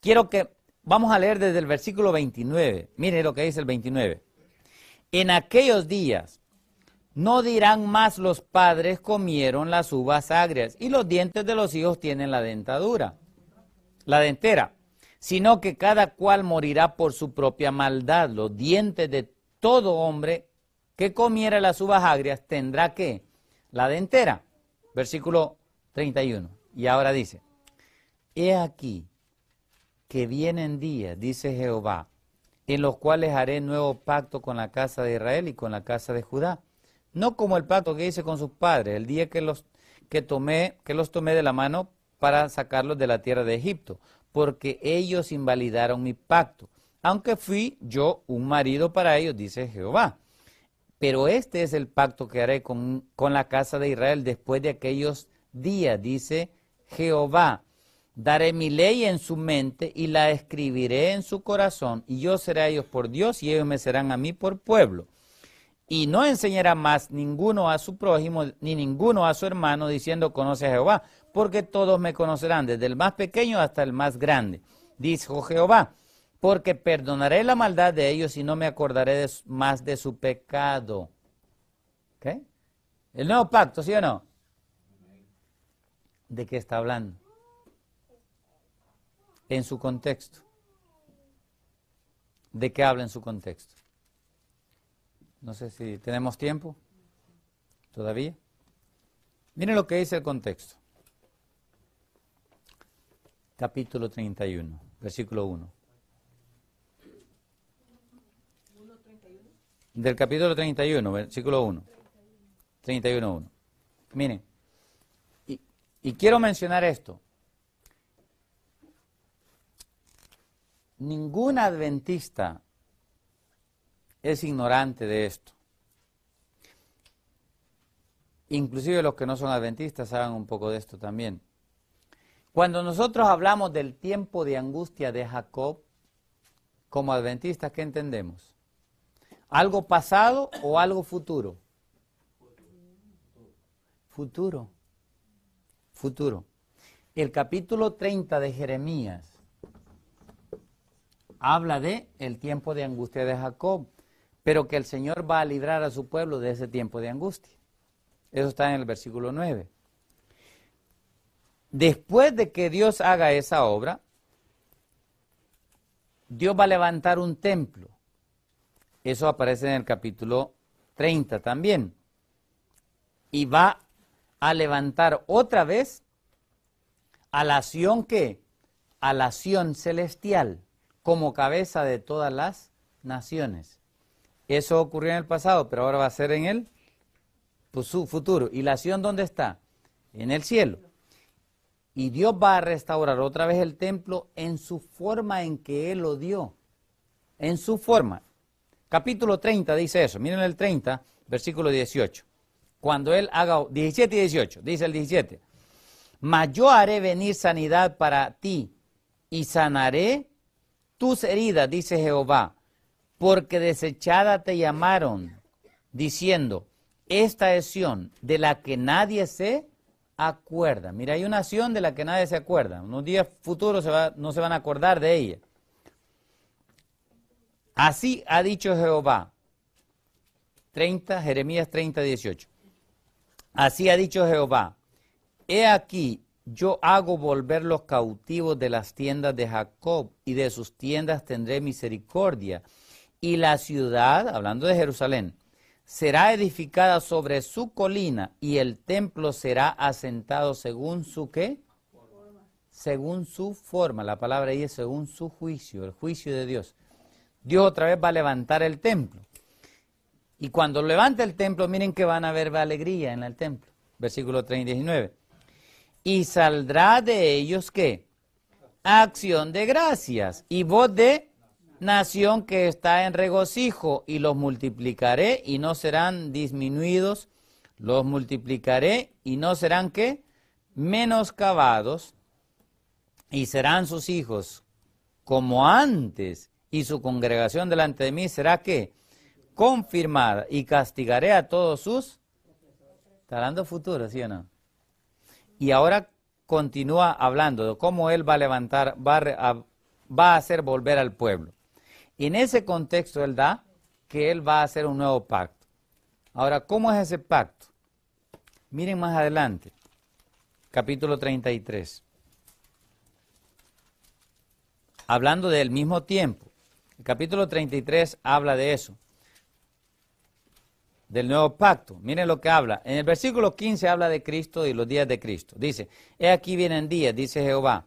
Quiero que vamos a leer desde el versículo 29. Miren lo que dice el 29. En aquellos días no dirán más los padres comieron las uvas agrias y los dientes de los hijos tienen la dentadura, la dentera, sino que cada cual morirá por su propia maldad. Los dientes de todo hombre que comiera las uvas agrias tendrá que la dentera. Versículo 31. Y ahora dice, he aquí que vienen días, dice Jehová, en los cuales haré nuevo pacto con la casa de Israel y con la casa de Judá. No como el pacto que hice con sus padres, el día que los, que tomé, que los tomé de la mano para sacarlos de la tierra de Egipto, porque ellos invalidaron mi pacto, aunque fui yo un marido para ellos, dice Jehová. Pero este es el pacto que haré con, la casa de Israel después de aquellos días, dice Jehová. Daré mi ley en su mente y la escribiré en su corazón, y yo seré a ellos por Dios y ellos me serán a mí por pueblo. Y no enseñará más ninguno a su prójimo ni ninguno a su hermano diciendo conoce a Jehová, porque todos me conocerán, desde el más pequeño hasta el más grande, dijo Jehová porque perdonaré la maldad de ellos y no me acordaré más de su pecado. ¿Qué? El nuevo pacto, ¿sí o no? ¿De qué está hablando? En su contexto. ¿De qué habla en su contexto? No sé si tenemos tiempo todavía. Miren lo que dice el contexto. Capítulo 31, versículo 1. del capítulo 31, versículo 1. 31, 1. Miren, y, y quiero mencionar esto. Ningún adventista es ignorante de esto. Inclusive los que no son adventistas saben un poco de esto también. Cuando nosotros hablamos del tiempo de angustia de Jacob, como adventistas, ¿qué entendemos? ¿Algo pasado o algo futuro? Futuro. Futuro. El capítulo 30 de Jeremías habla de el tiempo de angustia de Jacob, pero que el Señor va a librar a su pueblo de ese tiempo de angustia. Eso está en el versículo 9. Después de que Dios haga esa obra, Dios va a levantar un templo eso aparece en el capítulo 30 también. Y va a levantar otra vez a la acción que a la acción celestial como cabeza de todas las naciones. Eso ocurrió en el pasado, pero ahora va a ser en el pues, futuro. ¿Y la acción dónde está? En el cielo. Y Dios va a restaurar otra vez el templo en su forma en que Él lo dio. En su forma. Capítulo 30 dice eso. Miren el 30, versículo 18. Cuando él haga 17 y 18, dice el 17. Mas yo haré venir sanidad para ti y sanaré tus heridas, dice Jehová, porque desechada te llamaron, diciendo, esta es de la que nadie se acuerda. Mira, hay una acción de la que nadie se acuerda. Unos días futuros no se van a acordar de ella. Así ha dicho Jehová. 30, Jeremías 30, 18. Así ha dicho Jehová. He aquí, yo hago volver los cautivos de las tiendas de Jacob y de sus tiendas tendré misericordia. Y la ciudad, hablando de Jerusalén, será edificada sobre su colina y el templo será asentado según su qué? Según su forma. La palabra ahí es según su juicio, el juicio de Dios. Dios otra vez va a levantar el templo. Y cuando levante el templo, miren que van a haber alegría en el templo. Versículo 39, y Y saldrá de ellos qué? Acción de gracias y voz de nación que está en regocijo y los multiplicaré y no serán disminuidos, los multiplicaré y no serán qué? Menoscabados y serán sus hijos como antes y su congregación delante de mí será que confirmada y castigaré a todos sus. Está hablando futuro, ¿sí o no? Y ahora continúa hablando de cómo él va a levantar, va a, a hacer volver al pueblo. en ese contexto él da que él va a hacer un nuevo pacto. Ahora, ¿cómo es ese pacto? Miren más adelante, capítulo 33. Hablando del mismo tiempo, el capítulo 33 habla de eso, del nuevo pacto. Miren lo que habla. En el versículo 15 habla de Cristo y los días de Cristo. Dice, he aquí vienen días, dice Jehová,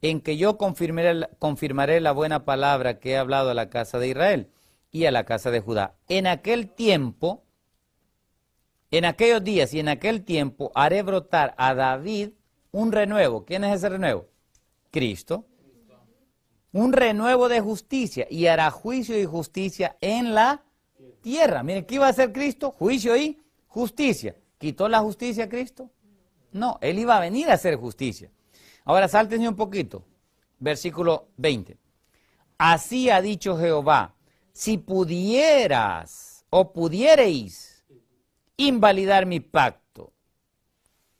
en que yo confirmaré, confirmaré la buena palabra que he hablado a la casa de Israel y a la casa de Judá. En aquel tiempo, en aquellos días y en aquel tiempo haré brotar a David un renuevo. ¿Quién es ese renuevo? Cristo un renuevo de justicia y hará juicio y justicia en la tierra. Miren, ¿qué iba a hacer Cristo? Juicio y justicia. ¿Quitó la justicia Cristo? No, Él iba a venir a hacer justicia. Ahora sáltense un poquito. Versículo 20. Así ha dicho Jehová, si pudieras o pudierais invalidar mi pacto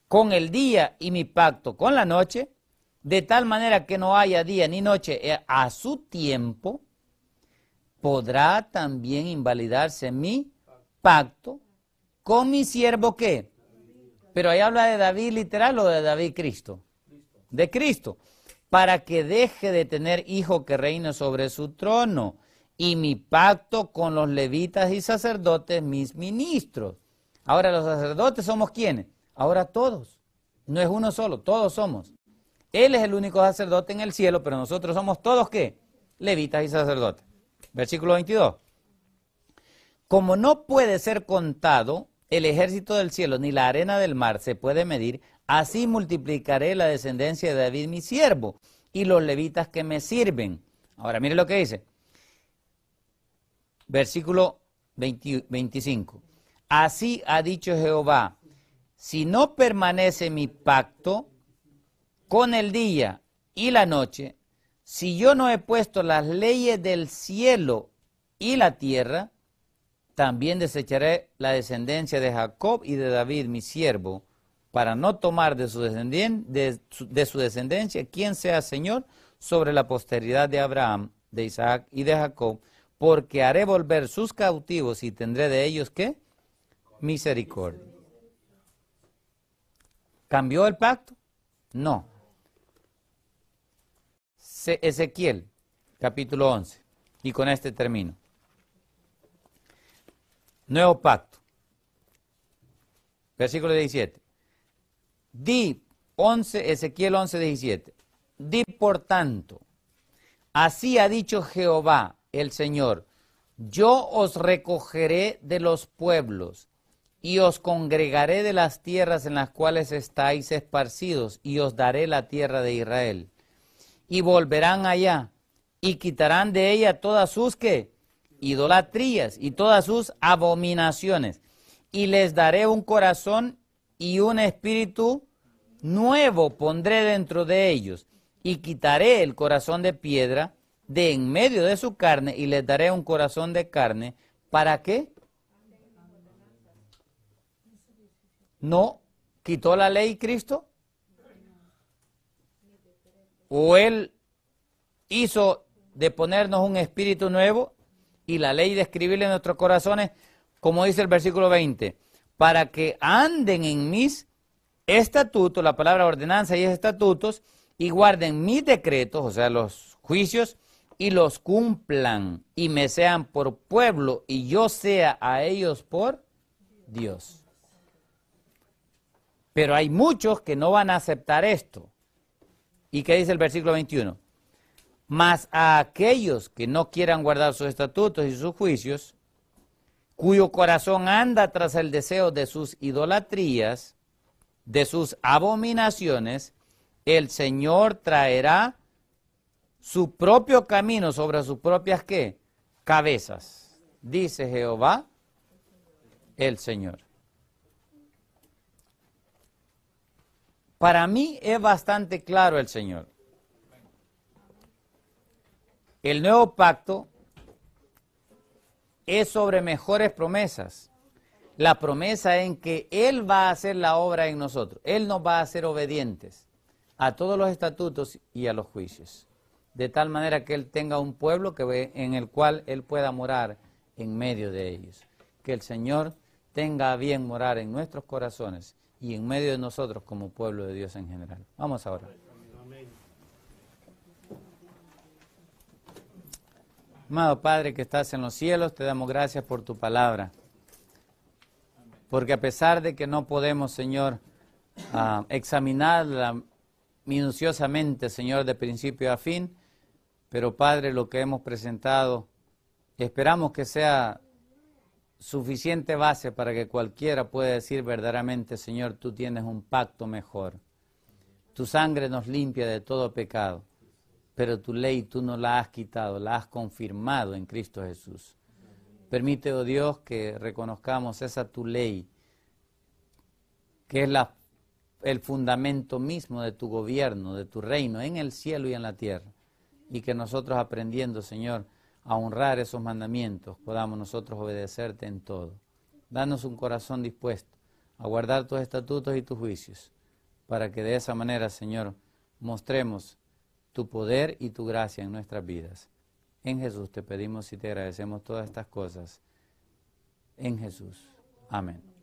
con el día y mi pacto con la noche, de tal manera que no haya día ni noche eh, a su tiempo, podrá también invalidarse mi pacto con mi siervo que. Pero ahí habla de David literal o de David Cristo. De Cristo. Para que deje de tener hijo que reine sobre su trono y mi pacto con los levitas y sacerdotes, mis ministros. Ahora los sacerdotes somos quienes. Ahora todos. No es uno solo, todos somos. Él es el único sacerdote en el cielo, pero nosotros somos todos qué? Levitas y sacerdotes. Versículo 22. Como no puede ser contado el ejército del cielo ni la arena del mar se puede medir, así multiplicaré la descendencia de David mi siervo y los levitas que me sirven. Ahora mire lo que dice. Versículo 25. Así ha dicho Jehová, si no permanece mi pacto, con el día y la noche, si yo no he puesto las leyes del cielo y la tierra, también desecharé la descendencia de Jacob y de David, mi siervo, para no tomar de su, de su descendencia quien sea Señor sobre la posteridad de Abraham, de Isaac y de Jacob, porque haré volver sus cautivos y tendré de ellos qué? Misericordia. ¿Cambió el pacto? No. Ezequiel, capítulo 11. Y con este termino. Nuevo pacto. Versículo 17. Di 11, Ezequiel 11, 17. Di por tanto, así ha dicho Jehová el Señor, yo os recogeré de los pueblos y os congregaré de las tierras en las cuales estáis esparcidos y os daré la tierra de Israel y volverán allá y quitarán de ella todas sus que idolatrías y todas sus abominaciones y les daré un corazón y un espíritu nuevo pondré dentro de ellos y quitaré el corazón de piedra de en medio de su carne y les daré un corazón de carne para qué no quitó la ley Cristo o Él hizo de ponernos un espíritu nuevo y la ley de escribirle en nuestros corazones, como dice el versículo 20, para que anden en mis estatutos, la palabra ordenanza y estatutos, y guarden mis decretos, o sea, los juicios, y los cumplan y me sean por pueblo y yo sea a ellos por Dios. Pero hay muchos que no van a aceptar esto. ¿Y qué dice el versículo 21? Mas a aquellos que no quieran guardar sus estatutos y sus juicios, cuyo corazón anda tras el deseo de sus idolatrías, de sus abominaciones, el Señor traerá su propio camino sobre sus propias qué? Cabezas, dice Jehová el Señor. Para mí es bastante claro el Señor. El nuevo pacto es sobre mejores promesas. La promesa en que Él va a hacer la obra en nosotros. Él nos va a hacer obedientes a todos los estatutos y a los juicios. De tal manera que Él tenga un pueblo que en el cual Él pueda morar en medio de ellos. Que el Señor tenga bien morar en nuestros corazones y en medio de nosotros como pueblo de Dios en general. Vamos ahora. Amado Padre que estás en los cielos, te damos gracias por tu palabra. Porque a pesar de que no podemos, Señor, ah, examinarla minuciosamente, Señor, de principio a fin, pero Padre, lo que hemos presentado, esperamos que sea suficiente base para que cualquiera pueda decir verdaderamente, Señor, tú tienes un pacto mejor. Tu sangre nos limpia de todo pecado, pero tu ley tú no la has quitado, la has confirmado en Cristo Jesús. Permite, oh Dios, que reconozcamos esa tu ley, que es la, el fundamento mismo de tu gobierno, de tu reino, en el cielo y en la tierra, y que nosotros aprendiendo, Señor, a honrar esos mandamientos, podamos nosotros obedecerte en todo. Danos un corazón dispuesto a guardar tus estatutos y tus juicios, para que de esa manera, Señor, mostremos tu poder y tu gracia en nuestras vidas. En Jesús te pedimos y te agradecemos todas estas cosas. En Jesús. Amén.